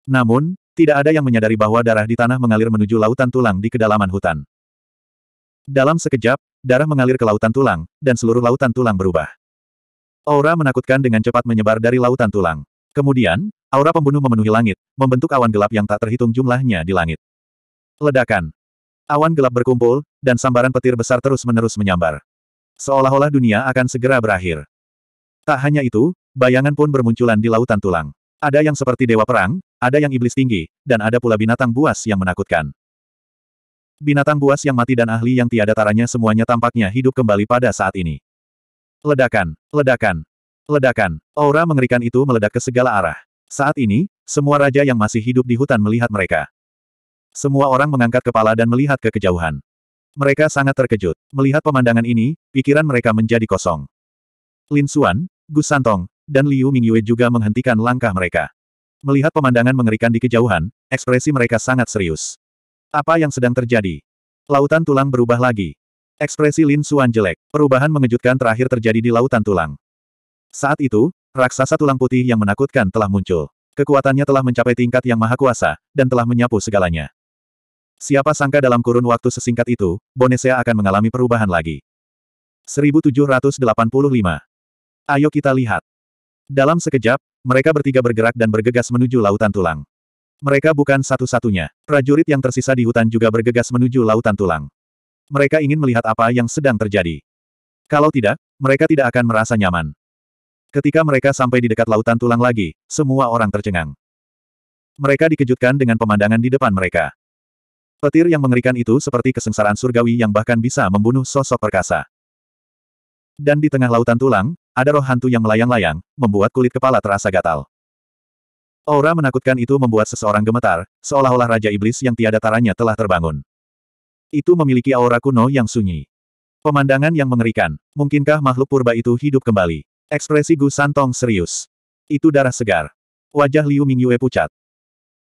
Namun, tidak ada yang menyadari bahwa darah di tanah mengalir menuju lautan tulang di kedalaman hutan. Dalam sekejap, darah mengalir ke lautan tulang, dan seluruh lautan tulang berubah. Aura menakutkan dengan cepat menyebar dari lautan tulang. Kemudian, aura pembunuh memenuhi langit, membentuk awan gelap yang tak terhitung jumlahnya di langit. Ledakan. Awan gelap berkumpul, dan sambaran petir besar terus-menerus menyambar. Seolah-olah dunia akan segera berakhir. Tak hanya itu, bayangan pun bermunculan di lautan tulang. Ada yang seperti dewa perang, ada yang iblis tinggi, dan ada pula binatang buas yang menakutkan. Binatang buas yang mati dan ahli yang tiada taranya semuanya tampaknya hidup kembali pada saat ini. Ledakan, ledakan, ledakan. Aura mengerikan itu meledak ke segala arah. Saat ini, semua raja yang masih hidup di hutan melihat mereka. Semua orang mengangkat kepala dan melihat ke kejauhan. Mereka sangat terkejut. Melihat pemandangan ini, pikiran mereka menjadi kosong. Lin Xuan, Gu Santong, dan Liu Mingyue juga menghentikan langkah mereka. Melihat pemandangan mengerikan di kejauhan, ekspresi mereka sangat serius. Apa yang sedang terjadi? Lautan tulang berubah lagi. Ekspresi Lin Xuan jelek. Perubahan mengejutkan terakhir terjadi di lautan tulang. Saat itu, raksasa tulang putih yang menakutkan telah muncul. Kekuatannya telah mencapai tingkat yang maha kuasa, dan telah menyapu segalanya. Siapa sangka dalam kurun waktu sesingkat itu, Bonesea akan mengalami perubahan lagi. 1785 Ayo kita lihat. Dalam sekejap, mereka bertiga bergerak dan bergegas menuju lautan tulang. Mereka bukan satu-satunya. Prajurit yang tersisa di hutan juga bergegas menuju lautan tulang. Mereka ingin melihat apa yang sedang terjadi. Kalau tidak, mereka tidak akan merasa nyaman. Ketika mereka sampai di dekat lautan tulang lagi, semua orang tercengang. Mereka dikejutkan dengan pemandangan di depan mereka. Petir yang mengerikan itu seperti kesengsaraan surgawi yang bahkan bisa membunuh sosok perkasa. Dan di tengah lautan tulang, ada roh hantu yang melayang-layang, membuat kulit kepala terasa gatal. Aura menakutkan itu membuat seseorang gemetar, seolah-olah Raja Iblis yang tiada taranya telah terbangun. Itu memiliki aura kuno yang sunyi. Pemandangan yang mengerikan, mungkinkah makhluk purba itu hidup kembali? Ekspresi Gu Santong serius. Itu darah segar. Wajah Liu Mingyue pucat.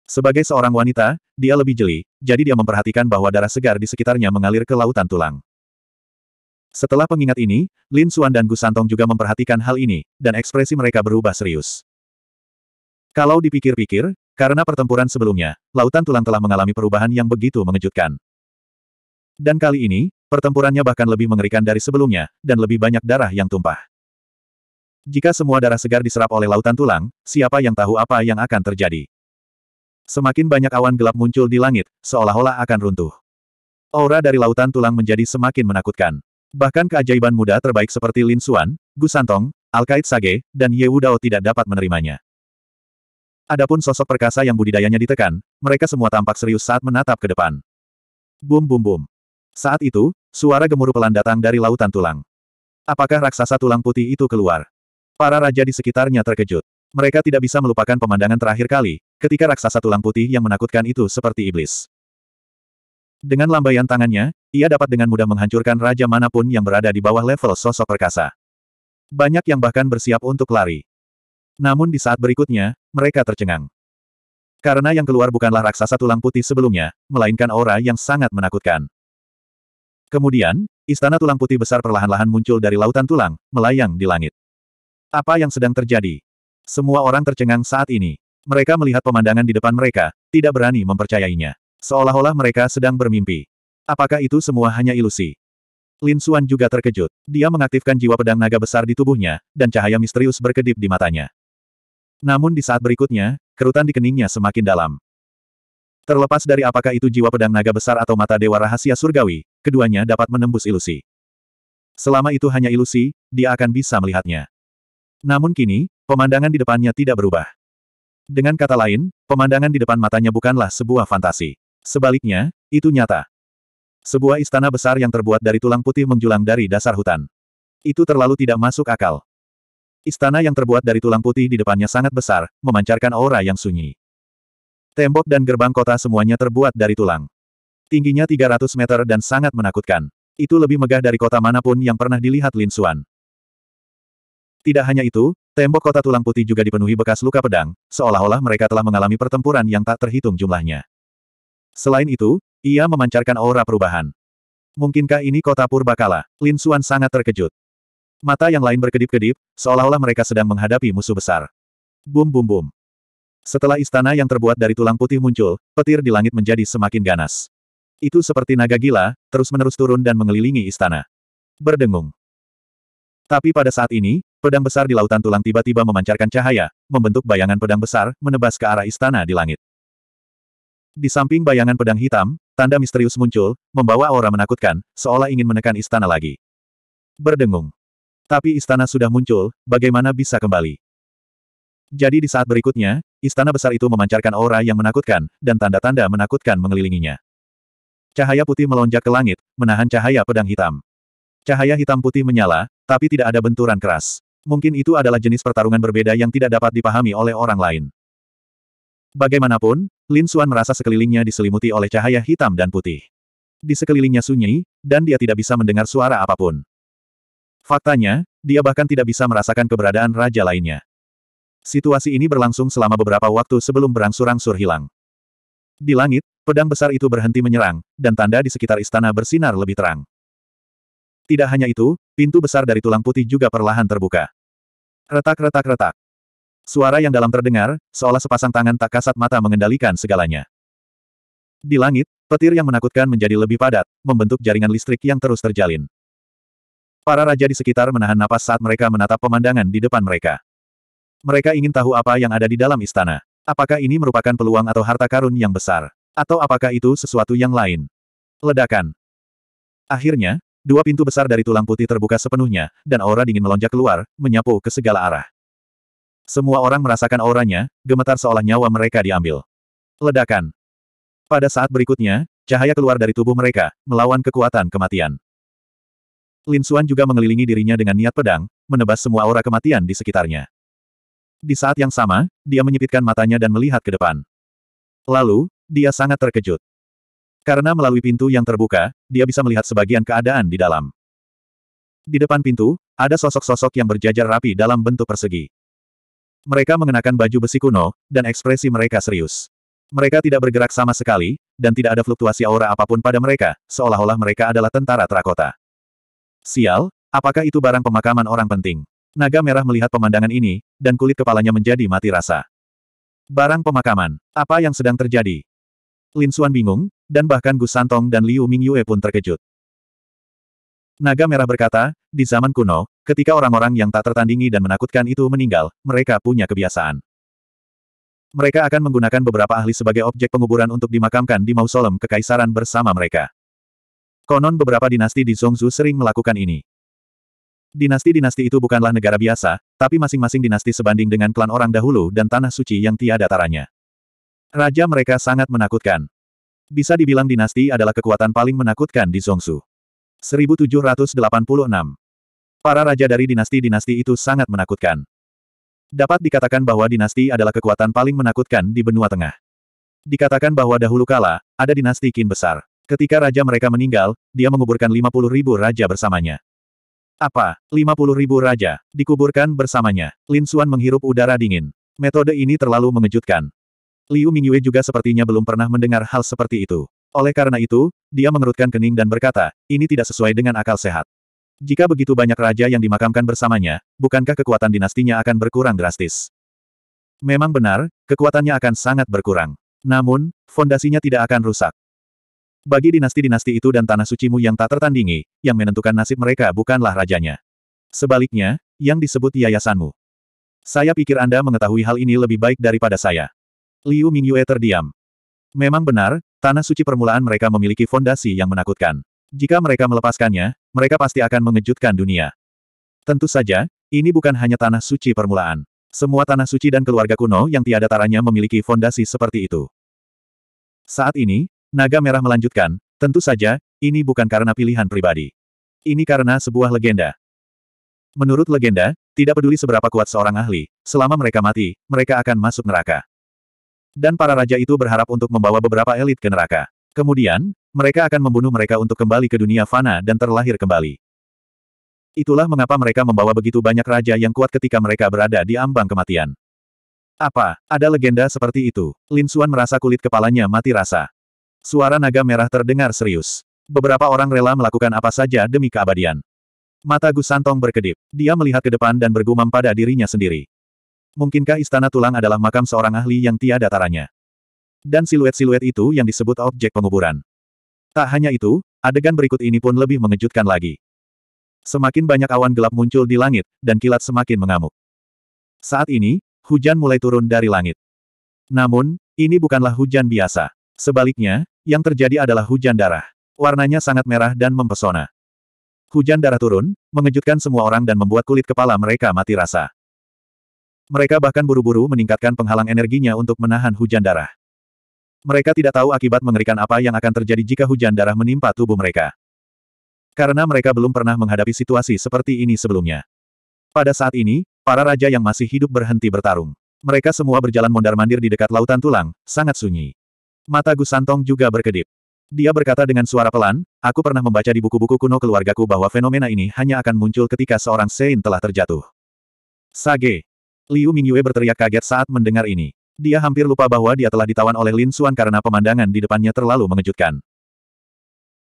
Sebagai seorang wanita, dia lebih jeli, jadi dia memperhatikan bahwa darah segar di sekitarnya mengalir ke lautan tulang. Setelah pengingat ini, Lin Xuan dan Gu Santong juga memperhatikan hal ini, dan ekspresi mereka berubah serius. Kalau dipikir-pikir, karena pertempuran sebelumnya, Lautan Tulang telah mengalami perubahan yang begitu mengejutkan. Dan kali ini, pertempurannya bahkan lebih mengerikan dari sebelumnya, dan lebih banyak darah yang tumpah. Jika semua darah segar diserap oleh Lautan Tulang, siapa yang tahu apa yang akan terjadi? Semakin banyak awan gelap muncul di langit, seolah-olah akan runtuh. Aura dari Lautan Tulang menjadi semakin menakutkan. Bahkan keajaiban muda terbaik seperti Lin Xuan, Gu Santong, Alkait Sage, dan Ye Wudao tidak dapat menerimanya. Adapun sosok perkasa yang budidayanya ditekan, mereka semua tampak serius saat menatap ke depan. Bum bum bum. Saat itu, suara gemuruh pelan datang dari lautan tulang. Apakah raksasa tulang putih itu keluar? Para raja di sekitarnya terkejut. Mereka tidak bisa melupakan pemandangan terakhir kali, ketika raksasa tulang putih yang menakutkan itu seperti iblis. Dengan lambaian tangannya, ia dapat dengan mudah menghancurkan raja manapun yang berada di bawah level sosok perkasa. Banyak yang bahkan bersiap untuk lari. Namun di saat berikutnya, mereka tercengang. Karena yang keluar bukanlah raksasa tulang putih sebelumnya, melainkan aura yang sangat menakutkan. Kemudian, istana tulang putih besar perlahan-lahan muncul dari lautan tulang, melayang di langit. Apa yang sedang terjadi? Semua orang tercengang saat ini. Mereka melihat pemandangan di depan mereka, tidak berani mempercayainya. Seolah-olah mereka sedang bermimpi. Apakah itu semua hanya ilusi? Lin Suan juga terkejut. Dia mengaktifkan jiwa pedang naga besar di tubuhnya, dan cahaya misterius berkedip di matanya. Namun di saat berikutnya, kerutan di keningnya semakin dalam. Terlepas dari apakah itu jiwa pedang naga besar atau mata dewa rahasia surgawi, keduanya dapat menembus ilusi. Selama itu hanya ilusi, dia akan bisa melihatnya. Namun kini, pemandangan di depannya tidak berubah. Dengan kata lain, pemandangan di depan matanya bukanlah sebuah fantasi. Sebaliknya, itu nyata. Sebuah istana besar yang terbuat dari tulang putih menjulang dari dasar hutan. Itu terlalu tidak masuk akal. Istana yang terbuat dari tulang putih di depannya sangat besar, memancarkan aura yang sunyi. Tembok dan gerbang kota semuanya terbuat dari tulang. Tingginya 300 meter dan sangat menakutkan. Itu lebih megah dari kota manapun yang pernah dilihat Lin Xuan. Tidak hanya itu, tembok kota tulang putih juga dipenuhi bekas luka pedang, seolah-olah mereka telah mengalami pertempuran yang tak terhitung jumlahnya. Selain itu, ia memancarkan aura perubahan. Mungkinkah ini kota purbakala? Lin Suan sangat terkejut. Mata yang lain berkedip-kedip, seolah-olah mereka sedang menghadapi musuh besar. Bum bum bum. Setelah istana yang terbuat dari tulang putih muncul, petir di langit menjadi semakin ganas. Itu seperti naga gila, terus-menerus turun dan mengelilingi istana. Berdengung. Tapi pada saat ini, pedang besar di lautan tulang tiba-tiba memancarkan cahaya, membentuk bayangan pedang besar, menebas ke arah istana di langit. Di samping bayangan pedang hitam, Tanda misterius muncul, membawa aura menakutkan, seolah ingin menekan istana lagi. Berdengung. Tapi istana sudah muncul, bagaimana bisa kembali? Jadi di saat berikutnya, istana besar itu memancarkan aura yang menakutkan, dan tanda-tanda menakutkan mengelilinginya. Cahaya putih melonjak ke langit, menahan cahaya pedang hitam. Cahaya hitam putih menyala, tapi tidak ada benturan keras. Mungkin itu adalah jenis pertarungan berbeda yang tidak dapat dipahami oleh orang lain. Bagaimanapun, Lin Xuan merasa sekelilingnya diselimuti oleh cahaya hitam dan putih. Di sekelilingnya sunyi, dan dia tidak bisa mendengar suara apapun. Faktanya, dia bahkan tidak bisa merasakan keberadaan raja lainnya. Situasi ini berlangsung selama beberapa waktu sebelum berangsur-angsur hilang. Di langit, pedang besar itu berhenti menyerang, dan tanda di sekitar istana bersinar lebih terang. Tidak hanya itu, pintu besar dari tulang putih juga perlahan terbuka. Retak-retak-retak. Suara yang dalam terdengar, seolah sepasang tangan tak kasat mata mengendalikan segalanya. Di langit, petir yang menakutkan menjadi lebih padat, membentuk jaringan listrik yang terus terjalin. Para raja di sekitar menahan napas saat mereka menatap pemandangan di depan mereka. Mereka ingin tahu apa yang ada di dalam istana. Apakah ini merupakan peluang atau harta karun yang besar? Atau apakah itu sesuatu yang lain? Ledakan. Akhirnya, dua pintu besar dari tulang putih terbuka sepenuhnya, dan aura dingin melonjak keluar, menyapu ke segala arah. Semua orang merasakan auranya, gemetar seolah nyawa mereka diambil. Ledakan. Pada saat berikutnya, cahaya keluar dari tubuh mereka, melawan kekuatan kematian. Lin Xuan juga mengelilingi dirinya dengan niat pedang, menebas semua aura kematian di sekitarnya. Di saat yang sama, dia menyipitkan matanya dan melihat ke depan. Lalu, dia sangat terkejut. Karena melalui pintu yang terbuka, dia bisa melihat sebagian keadaan di dalam. Di depan pintu, ada sosok-sosok yang berjajar rapi dalam bentuk persegi. Mereka mengenakan baju besi kuno, dan ekspresi mereka serius. Mereka tidak bergerak sama sekali, dan tidak ada fluktuasi aura apapun pada mereka, seolah-olah mereka adalah tentara terakota. Sial, apakah itu barang pemakaman orang penting? Naga merah melihat pemandangan ini, dan kulit kepalanya menjadi mati rasa. Barang pemakaman, apa yang sedang terjadi? Lin Xuan bingung, dan bahkan Gus Santong dan Liu Mingyue pun terkejut. Naga Merah berkata, di zaman kuno, ketika orang-orang yang tak tertandingi dan menakutkan itu meninggal, mereka punya kebiasaan. Mereka akan menggunakan beberapa ahli sebagai objek penguburan untuk dimakamkan di mausolem kekaisaran bersama mereka. Konon beberapa dinasti di Zhongzhu sering melakukan ini. Dinasti-dinasti itu bukanlah negara biasa, tapi masing-masing dinasti sebanding dengan klan orang dahulu dan tanah suci yang tiada taranya. Raja mereka sangat menakutkan. Bisa dibilang dinasti adalah kekuatan paling menakutkan di Zhongzhu. 1786. Para raja dari dinasti-dinasti itu sangat menakutkan. Dapat dikatakan bahwa dinasti adalah kekuatan paling menakutkan di benua tengah. Dikatakan bahwa dahulu kala, ada dinasti Qin besar. Ketika raja mereka meninggal, dia menguburkan 50 raja bersamanya. Apa? 50 ribu raja, dikuburkan bersamanya. Lin Xuan menghirup udara dingin. Metode ini terlalu mengejutkan. Liu Mingyue juga sepertinya belum pernah mendengar hal seperti itu. Oleh karena itu, dia mengerutkan kening dan berkata, ini tidak sesuai dengan akal sehat. Jika begitu banyak raja yang dimakamkan bersamanya, bukankah kekuatan dinastinya akan berkurang drastis? Memang benar, kekuatannya akan sangat berkurang. Namun, fondasinya tidak akan rusak. Bagi dinasti-dinasti itu dan tanah sucimu yang tak tertandingi, yang menentukan nasib mereka bukanlah rajanya. Sebaliknya, yang disebut yayasanmu. Saya pikir Anda mengetahui hal ini lebih baik daripada saya. Liu Mingyue terdiam. Memang benar, Tanah suci permulaan mereka memiliki fondasi yang menakutkan. Jika mereka melepaskannya, mereka pasti akan mengejutkan dunia. Tentu saja, ini bukan hanya tanah suci permulaan. Semua tanah suci dan keluarga kuno yang tiada taranya memiliki fondasi seperti itu. Saat ini, naga merah melanjutkan, tentu saja, ini bukan karena pilihan pribadi. Ini karena sebuah legenda. Menurut legenda, tidak peduli seberapa kuat seorang ahli, selama mereka mati, mereka akan masuk neraka. Dan para raja itu berharap untuk membawa beberapa elit ke neraka. Kemudian, mereka akan membunuh mereka untuk kembali ke dunia fana dan terlahir kembali. Itulah mengapa mereka membawa begitu banyak raja yang kuat ketika mereka berada di ambang kematian. Apa, ada legenda seperti itu? Lin Xuan merasa kulit kepalanya mati rasa. Suara naga merah terdengar serius. Beberapa orang rela melakukan apa saja demi keabadian. Mata Gu Santong berkedip. Dia melihat ke depan dan bergumam pada dirinya sendiri. Mungkinkah istana tulang adalah makam seorang ahli yang tiada taranya? Dan siluet-siluet itu yang disebut objek penguburan. Tak hanya itu, adegan berikut ini pun lebih mengejutkan lagi. Semakin banyak awan gelap muncul di langit, dan kilat semakin mengamuk. Saat ini, hujan mulai turun dari langit. Namun, ini bukanlah hujan biasa. Sebaliknya, yang terjadi adalah hujan darah. Warnanya sangat merah dan mempesona. Hujan darah turun, mengejutkan semua orang dan membuat kulit kepala mereka mati rasa. Mereka bahkan buru-buru meningkatkan penghalang energinya untuk menahan hujan darah. Mereka tidak tahu akibat mengerikan apa yang akan terjadi jika hujan darah menimpa tubuh mereka. Karena mereka belum pernah menghadapi situasi seperti ini sebelumnya. Pada saat ini, para raja yang masih hidup berhenti bertarung. Mereka semua berjalan mondar-mandir di dekat lautan tulang, sangat sunyi. Mata Gusantong juga berkedip. Dia berkata dengan suara pelan, aku pernah membaca di buku-buku kuno keluargaku bahwa fenomena ini hanya akan muncul ketika seorang Sein telah terjatuh. Sage, Liu Mingyue berteriak kaget saat mendengar ini. Dia hampir lupa bahwa dia telah ditawan oleh Lin Xuan karena pemandangan di depannya terlalu mengejutkan.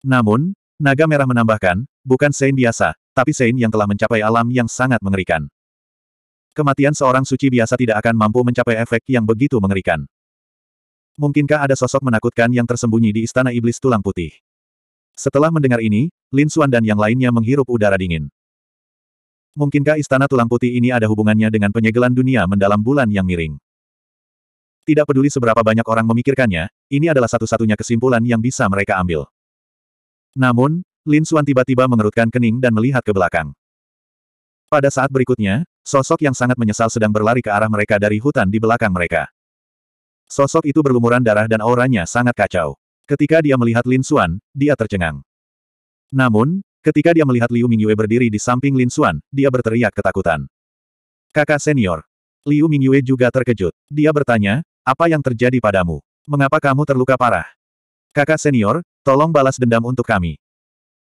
Namun, naga merah menambahkan, bukan Sein biasa, tapi Sein yang telah mencapai alam yang sangat mengerikan. Kematian seorang suci biasa tidak akan mampu mencapai efek yang begitu mengerikan. Mungkinkah ada sosok menakutkan yang tersembunyi di istana iblis tulang putih? Setelah mendengar ini, Lin Xuan dan yang lainnya menghirup udara dingin. Mungkinkah istana tulang putih ini ada hubungannya dengan penyegelan dunia mendalam bulan yang miring? Tidak peduli seberapa banyak orang memikirkannya, ini adalah satu-satunya kesimpulan yang bisa mereka ambil. Namun, Lin Xuan tiba-tiba mengerutkan kening dan melihat ke belakang. Pada saat berikutnya, sosok yang sangat menyesal sedang berlari ke arah mereka dari hutan di belakang mereka. Sosok itu berlumuran darah dan auranya sangat kacau. Ketika dia melihat Lin Xuan, dia tercengang. Namun, Ketika dia melihat Liu Mingyue berdiri di samping Lin Xuan, dia berteriak ketakutan. Kakak senior. Liu Mingyue juga terkejut. Dia bertanya, apa yang terjadi padamu? Mengapa kamu terluka parah? Kakak senior, tolong balas dendam untuk kami.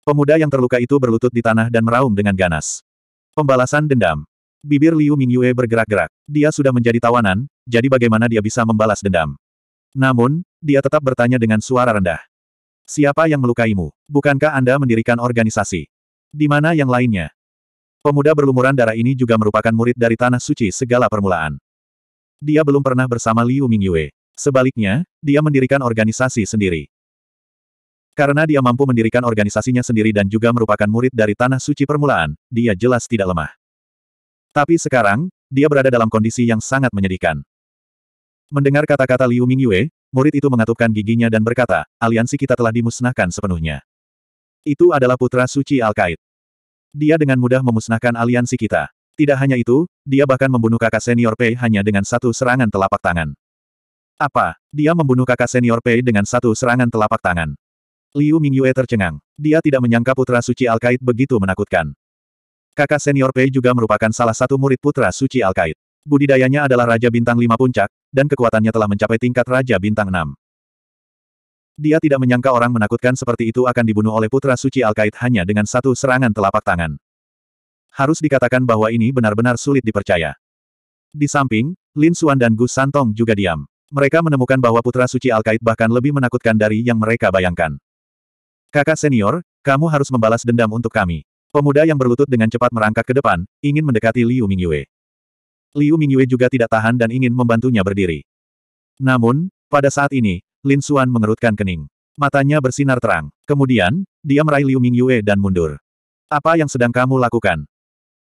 Pemuda yang terluka itu berlutut di tanah dan meraung dengan ganas. Pembalasan dendam. Bibir Liu Mingyue bergerak-gerak. Dia sudah menjadi tawanan, jadi bagaimana dia bisa membalas dendam? Namun, dia tetap bertanya dengan suara rendah. Siapa yang melukaimu? Bukankah Anda mendirikan organisasi? Di mana yang lainnya? Pemuda berlumuran darah ini juga merupakan murid dari Tanah Suci segala permulaan. Dia belum pernah bersama Liu Mingyue. Sebaliknya, dia mendirikan organisasi sendiri. Karena dia mampu mendirikan organisasinya sendiri dan juga merupakan murid dari Tanah Suci Permulaan, dia jelas tidak lemah. Tapi sekarang, dia berada dalam kondisi yang sangat menyedihkan. Mendengar kata-kata Liu Mingyue, Murid itu mengatupkan giginya dan berkata, aliansi kita telah dimusnahkan sepenuhnya. Itu adalah putra suci Al-Qaid. Dia dengan mudah memusnahkan aliansi kita. Tidak hanya itu, dia bahkan membunuh kakak senior Pei hanya dengan satu serangan telapak tangan. Apa? Dia membunuh kakak senior Pei dengan satu serangan telapak tangan. Liu Mingyue tercengang. Dia tidak menyangka putra suci Al-Qaid begitu menakutkan. Kakak senior Pei juga merupakan salah satu murid putra suci Al-Qaid. Budidayanya adalah Raja Bintang 5 Puncak, dan kekuatannya telah mencapai tingkat Raja Bintang 6. Dia tidak menyangka orang menakutkan seperti itu akan dibunuh oleh Putra Suci Alkait hanya dengan satu serangan telapak tangan. Harus dikatakan bahwa ini benar-benar sulit dipercaya. Di samping, Lin Xuan dan Gu Santong juga diam. Mereka menemukan bahwa Putra Suci Alkait bahkan lebih menakutkan dari yang mereka bayangkan. Kakak senior, kamu harus membalas dendam untuk kami. Pemuda yang berlutut dengan cepat merangkak ke depan, ingin mendekati Liu Mingyue. Liu Mingyue juga tidak tahan dan ingin membantunya berdiri. Namun, pada saat ini, Lin Xuan mengerutkan kening. Matanya bersinar terang. Kemudian, dia meraih Liu Mingyue dan mundur. Apa yang sedang kamu lakukan?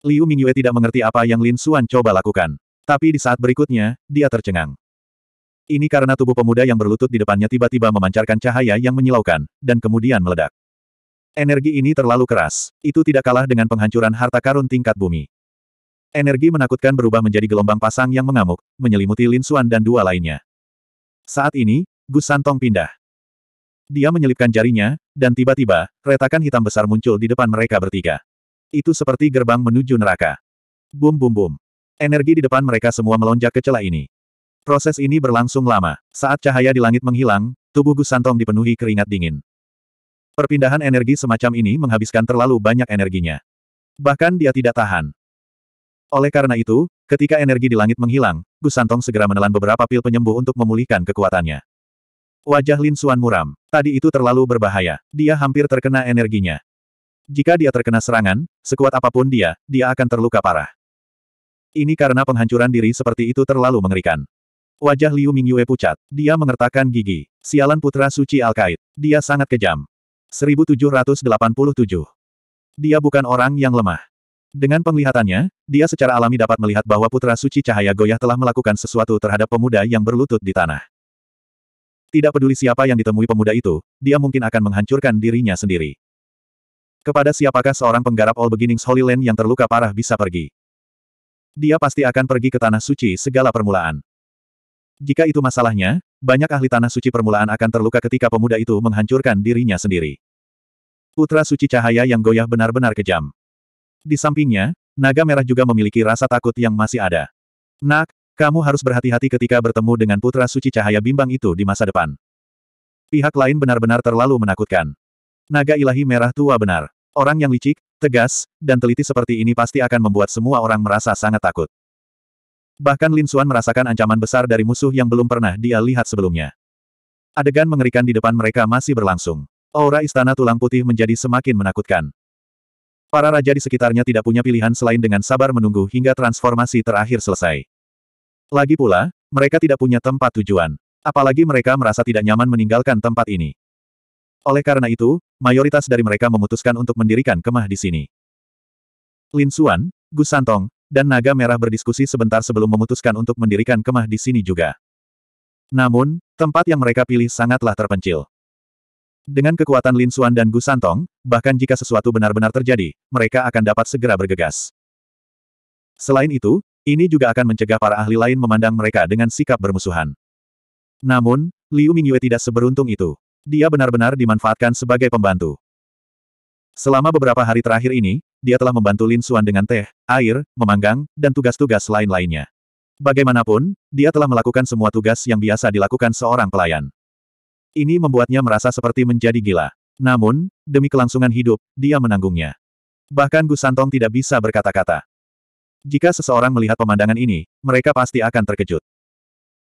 Liu Mingyue tidak mengerti apa yang Lin Xuan coba lakukan. Tapi di saat berikutnya, dia tercengang. Ini karena tubuh pemuda yang berlutut di depannya tiba-tiba memancarkan cahaya yang menyilaukan, dan kemudian meledak. Energi ini terlalu keras. Itu tidak kalah dengan penghancuran harta karun tingkat bumi. Energi menakutkan berubah menjadi gelombang pasang yang mengamuk, menyelimuti Lin Xuan dan dua lainnya. Saat ini, Gus Santong pindah. Dia menyelipkan jarinya, dan tiba-tiba, retakan hitam besar muncul di depan mereka bertiga. Itu seperti gerbang menuju neraka. Bum bum bum. Energi di depan mereka semua melonjak ke celah ini. Proses ini berlangsung lama. Saat cahaya di langit menghilang, tubuh Gus Santong dipenuhi keringat dingin. Perpindahan energi semacam ini menghabiskan terlalu banyak energinya. Bahkan dia tidak tahan. Oleh karena itu, ketika energi di langit menghilang, Gus Santong segera menelan beberapa pil penyembuh untuk memulihkan kekuatannya. Wajah Lin Suan muram. Tadi itu terlalu berbahaya. Dia hampir terkena energinya. Jika dia terkena serangan, sekuat apapun dia, dia akan terluka parah. Ini karena penghancuran diri seperti itu terlalu mengerikan. Wajah Liu Mingyue pucat. Dia mengertakkan gigi. Sialan putra suci Al-Qaid. Dia sangat kejam. 1787. Dia bukan orang yang lemah. Dengan penglihatannya, dia secara alami dapat melihat bahwa Putra Suci Cahaya Goyah telah melakukan sesuatu terhadap pemuda yang berlutut di tanah. Tidak peduli siapa yang ditemui pemuda itu, dia mungkin akan menghancurkan dirinya sendiri. Kepada siapakah seorang penggarap All Beginnings Holy Land yang terluka parah bisa pergi? Dia pasti akan pergi ke Tanah Suci segala permulaan. Jika itu masalahnya, banyak ahli Tanah Suci permulaan akan terluka ketika pemuda itu menghancurkan dirinya sendiri. Putra Suci Cahaya yang goyah benar-benar kejam. Di sampingnya, naga merah juga memiliki rasa takut yang masih ada. Nak, kamu harus berhati-hati ketika bertemu dengan putra suci cahaya bimbang itu di masa depan. Pihak lain benar-benar terlalu menakutkan. Naga ilahi merah tua benar. Orang yang licik, tegas, dan teliti seperti ini pasti akan membuat semua orang merasa sangat takut. Bahkan Lin Suan merasakan ancaman besar dari musuh yang belum pernah dia lihat sebelumnya. Adegan mengerikan di depan mereka masih berlangsung. Aura istana tulang putih menjadi semakin menakutkan. Para raja di sekitarnya tidak punya pilihan selain dengan sabar menunggu hingga transformasi terakhir selesai. Lagi pula, mereka tidak punya tempat tujuan. Apalagi mereka merasa tidak nyaman meninggalkan tempat ini. Oleh karena itu, mayoritas dari mereka memutuskan untuk mendirikan kemah di sini. Lin Xuan, Gu Santong, dan Naga Merah berdiskusi sebentar sebelum memutuskan untuk mendirikan kemah di sini juga. Namun, tempat yang mereka pilih sangatlah terpencil. Dengan kekuatan Lin Xuan dan Gu Santong, bahkan jika sesuatu benar-benar terjadi, mereka akan dapat segera bergegas. Selain itu, ini juga akan mencegah para ahli lain memandang mereka dengan sikap bermusuhan. Namun, Liu Mingyue tidak seberuntung itu. Dia benar-benar dimanfaatkan sebagai pembantu. Selama beberapa hari terakhir ini, dia telah membantu Lin Xuan dengan teh, air, memanggang, dan tugas-tugas lain-lainnya. Bagaimanapun, dia telah melakukan semua tugas yang biasa dilakukan seorang pelayan. Ini membuatnya merasa seperti menjadi gila. Namun, demi kelangsungan hidup, dia menanggungnya. Bahkan Gu Santong tidak bisa berkata-kata. Jika seseorang melihat pemandangan ini, mereka pasti akan terkejut.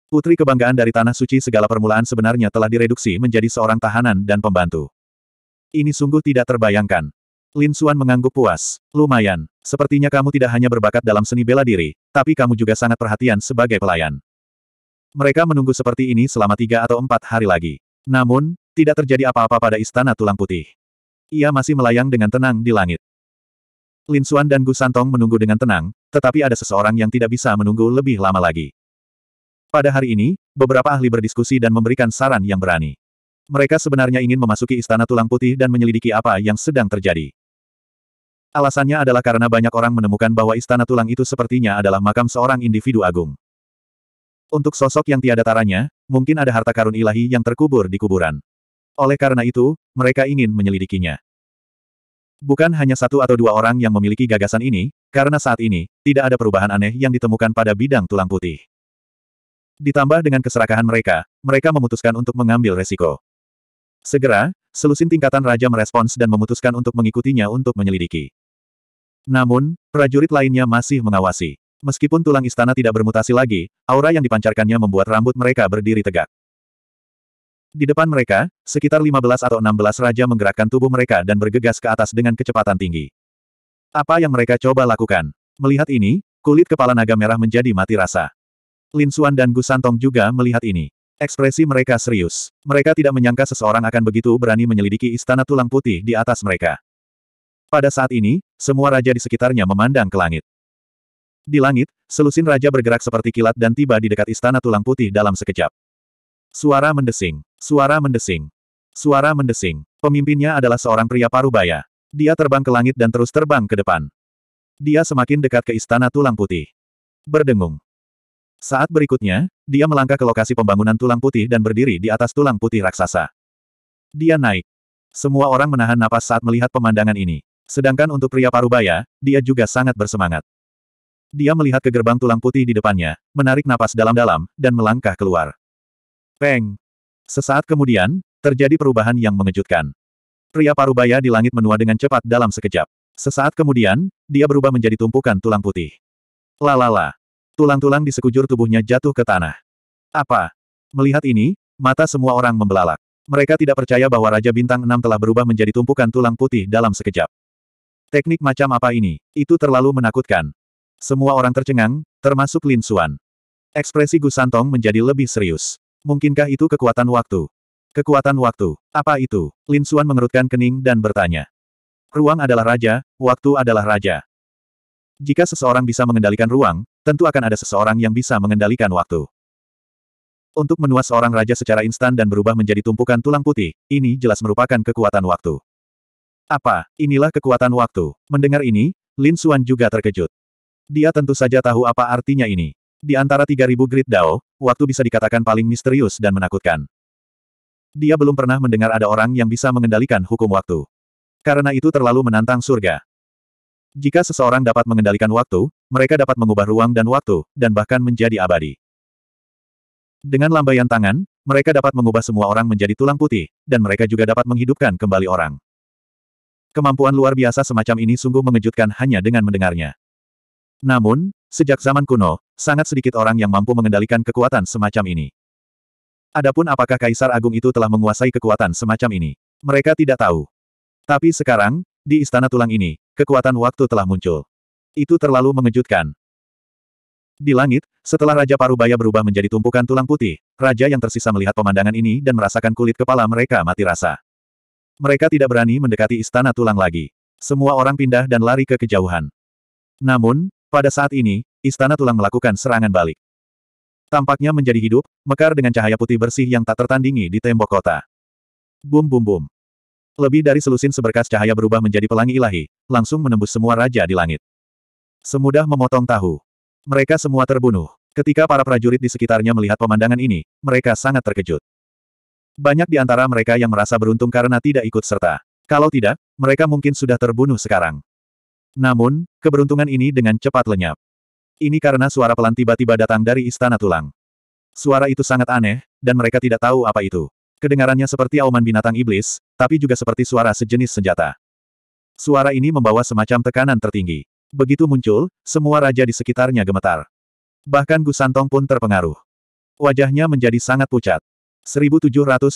Putri kebanggaan dari Tanah Suci segala permulaan sebenarnya telah direduksi menjadi seorang tahanan dan pembantu. Ini sungguh tidak terbayangkan. Lin Xuan mengangguk puas. Lumayan, sepertinya kamu tidak hanya berbakat dalam seni bela diri, tapi kamu juga sangat perhatian sebagai pelayan. Mereka menunggu seperti ini selama tiga atau empat hari lagi. Namun, tidak terjadi apa-apa pada istana tulang putih. Ia masih melayang dengan tenang di langit. Lin Xuan dan Gu Santong menunggu dengan tenang, tetapi ada seseorang yang tidak bisa menunggu lebih lama lagi. Pada hari ini, beberapa ahli berdiskusi dan memberikan saran yang berani. Mereka sebenarnya ingin memasuki istana tulang putih dan menyelidiki apa yang sedang terjadi. Alasannya adalah karena banyak orang menemukan bahwa istana tulang itu sepertinya adalah makam seorang individu agung. Untuk sosok yang tiada taranya, mungkin ada harta karun ilahi yang terkubur di kuburan. Oleh karena itu, mereka ingin menyelidikinya. Bukan hanya satu atau dua orang yang memiliki gagasan ini, karena saat ini, tidak ada perubahan aneh yang ditemukan pada bidang tulang putih. Ditambah dengan keserakahan mereka, mereka memutuskan untuk mengambil resiko. Segera, selusin tingkatan raja merespons dan memutuskan untuk mengikutinya untuk menyelidiki. Namun, prajurit lainnya masih mengawasi. Meskipun tulang istana tidak bermutasi lagi, aura yang dipancarkannya membuat rambut mereka berdiri tegak. Di depan mereka, sekitar 15 atau 16 raja menggerakkan tubuh mereka dan bergegas ke atas dengan kecepatan tinggi. Apa yang mereka coba lakukan? Melihat ini, kulit kepala naga merah menjadi mati rasa. Lin Suan dan Gu Santong juga melihat ini. Ekspresi mereka serius. Mereka tidak menyangka seseorang akan begitu berani menyelidiki istana tulang putih di atas mereka. Pada saat ini, semua raja di sekitarnya memandang ke langit. Di langit, selusin raja bergerak seperti kilat dan tiba di dekat istana tulang putih dalam sekejap. Suara mendesing. Suara mendesing. Suara mendesing. Pemimpinnya adalah seorang pria parubaya. Dia terbang ke langit dan terus terbang ke depan. Dia semakin dekat ke istana tulang putih. Berdengung. Saat berikutnya, dia melangkah ke lokasi pembangunan tulang putih dan berdiri di atas tulang putih raksasa. Dia naik. Semua orang menahan napas saat melihat pemandangan ini. Sedangkan untuk pria parubaya, dia juga sangat bersemangat. Dia melihat ke gerbang tulang putih di depannya, menarik napas dalam-dalam, dan melangkah keluar. Peng! Sesaat kemudian, terjadi perubahan yang mengejutkan. Pria parubaya di langit menua dengan cepat dalam sekejap. Sesaat kemudian, dia berubah menjadi tumpukan tulang putih. Lalala! Tulang-tulang di sekujur tubuhnya jatuh ke tanah. Apa? Melihat ini, mata semua orang membelalak. Mereka tidak percaya bahwa Raja Bintang 6 telah berubah menjadi tumpukan tulang putih dalam sekejap. Teknik macam apa ini? Itu terlalu menakutkan. Semua orang tercengang, termasuk Lin Xuan. Ekspresi Gu Santong menjadi lebih serius. Mungkinkah itu kekuatan waktu? Kekuatan waktu, apa itu? Lin Xuan mengerutkan kening dan bertanya. Ruang adalah raja, waktu adalah raja. Jika seseorang bisa mengendalikan ruang, tentu akan ada seseorang yang bisa mengendalikan waktu. Untuk menua seorang raja secara instan dan berubah menjadi tumpukan tulang putih, ini jelas merupakan kekuatan waktu. Apa, inilah kekuatan waktu. Mendengar ini, Lin Xuan juga terkejut. Dia tentu saja tahu apa artinya ini. Di antara 3.000 grid Dao, waktu bisa dikatakan paling misterius dan menakutkan. Dia belum pernah mendengar ada orang yang bisa mengendalikan hukum waktu. Karena itu terlalu menantang surga. Jika seseorang dapat mengendalikan waktu, mereka dapat mengubah ruang dan waktu, dan bahkan menjadi abadi. Dengan lambaian tangan, mereka dapat mengubah semua orang menjadi tulang putih, dan mereka juga dapat menghidupkan kembali orang. Kemampuan luar biasa semacam ini sungguh mengejutkan hanya dengan mendengarnya. Namun, sejak zaman kuno, sangat sedikit orang yang mampu mengendalikan kekuatan semacam ini. Adapun apakah Kaisar Agung itu telah menguasai kekuatan semacam ini? Mereka tidak tahu. Tapi sekarang, di Istana Tulang ini, kekuatan waktu telah muncul. Itu terlalu mengejutkan. Di langit, setelah Raja Parubaya berubah menjadi tumpukan tulang putih, Raja yang tersisa melihat pemandangan ini dan merasakan kulit kepala mereka mati rasa. Mereka tidak berani mendekati Istana Tulang lagi. Semua orang pindah dan lari ke kejauhan. Namun, pada saat ini, Istana Tulang melakukan serangan balik. Tampaknya menjadi hidup, mekar dengan cahaya putih bersih yang tak tertandingi di tembok kota. Bum bum bum. Lebih dari selusin seberkas cahaya berubah menjadi pelangi ilahi, langsung menembus semua raja di langit. Semudah memotong tahu. Mereka semua terbunuh. Ketika para prajurit di sekitarnya melihat pemandangan ini, mereka sangat terkejut. Banyak di antara mereka yang merasa beruntung karena tidak ikut serta. Kalau tidak, mereka mungkin sudah terbunuh sekarang. Namun, keberuntungan ini dengan cepat lenyap. Ini karena suara pelan tiba-tiba datang dari istana tulang. Suara itu sangat aneh, dan mereka tidak tahu apa itu. Kedengarannya seperti auman binatang iblis, tapi juga seperti suara sejenis senjata. Suara ini membawa semacam tekanan tertinggi. Begitu muncul, semua raja di sekitarnya gemetar. Bahkan Gusantong pun terpengaruh. Wajahnya menjadi sangat pucat. 1788.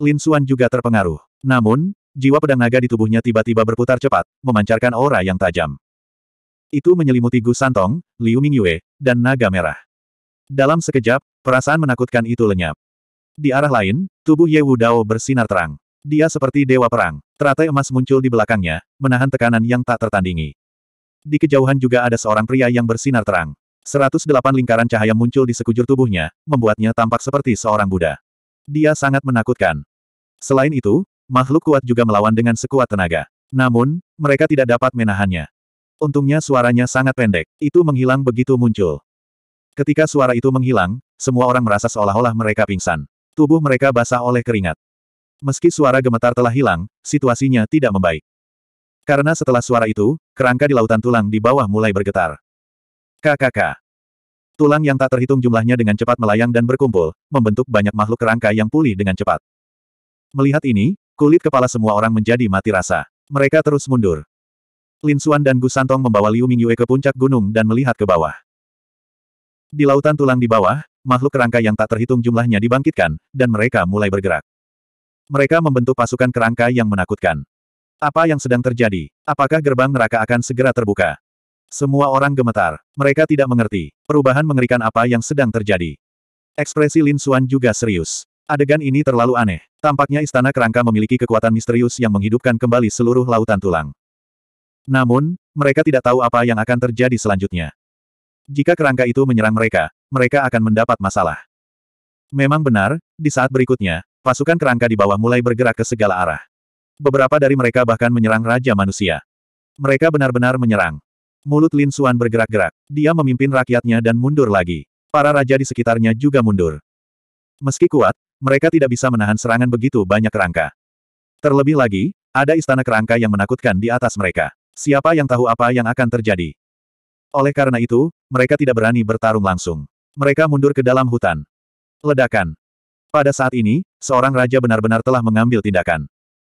Lin Suan juga terpengaruh. Namun, jiwa pedang naga di tubuhnya tiba-tiba berputar cepat, memancarkan aura yang tajam. Itu menyelimuti Gu Santong, Liu Mingyue, dan naga merah. Dalam sekejap, perasaan menakutkan itu lenyap. Di arah lain, tubuh Ye Wu Dao bersinar terang. Dia seperti dewa perang, teratai emas muncul di belakangnya, menahan tekanan yang tak tertandingi. Di kejauhan juga ada seorang pria yang bersinar terang. 108 lingkaran cahaya muncul di sekujur tubuhnya, membuatnya tampak seperti seorang Buddha. Dia sangat menakutkan. Selain itu, Makhluk kuat juga melawan dengan sekuat tenaga. Namun, mereka tidak dapat menahannya. Untungnya suaranya sangat pendek, itu menghilang begitu muncul. Ketika suara itu menghilang, semua orang merasa seolah-olah mereka pingsan. Tubuh mereka basah oleh keringat. Meski suara gemetar telah hilang, situasinya tidak membaik. Karena setelah suara itu, kerangka di lautan tulang di bawah mulai bergetar. KKK. Tulang yang tak terhitung jumlahnya dengan cepat melayang dan berkumpul, membentuk banyak makhluk kerangka yang pulih dengan cepat. Melihat ini, Kulit kepala semua orang menjadi mati rasa. Mereka terus mundur. Lin Suan dan Gu Santong membawa Liu Mingyue ke puncak gunung dan melihat ke bawah. Di lautan tulang di bawah, makhluk kerangka yang tak terhitung jumlahnya dibangkitkan, dan mereka mulai bergerak. Mereka membentuk pasukan kerangka yang menakutkan. Apa yang sedang terjadi? Apakah gerbang neraka akan segera terbuka? Semua orang gemetar. Mereka tidak mengerti. Perubahan mengerikan apa yang sedang terjadi. Ekspresi Lin Suan juga serius. Adegan ini terlalu aneh. Tampaknya istana kerangka memiliki kekuatan misterius yang menghidupkan kembali seluruh lautan tulang. Namun, mereka tidak tahu apa yang akan terjadi selanjutnya. Jika kerangka itu menyerang mereka, mereka akan mendapat masalah. Memang benar, di saat berikutnya, pasukan kerangka di bawah mulai bergerak ke segala arah. Beberapa dari mereka bahkan menyerang Raja Manusia. Mereka benar-benar menyerang. Mulut Lin Suan bergerak-gerak. Dia memimpin rakyatnya dan mundur lagi. Para raja di sekitarnya juga mundur. Meski kuat, mereka tidak bisa menahan serangan begitu banyak kerangka. Terlebih lagi, ada istana kerangka yang menakutkan di atas mereka. Siapa yang tahu apa yang akan terjadi? Oleh karena itu, mereka tidak berani bertarung langsung. Mereka mundur ke dalam hutan. Ledakan. Pada saat ini, seorang raja benar-benar telah mengambil tindakan.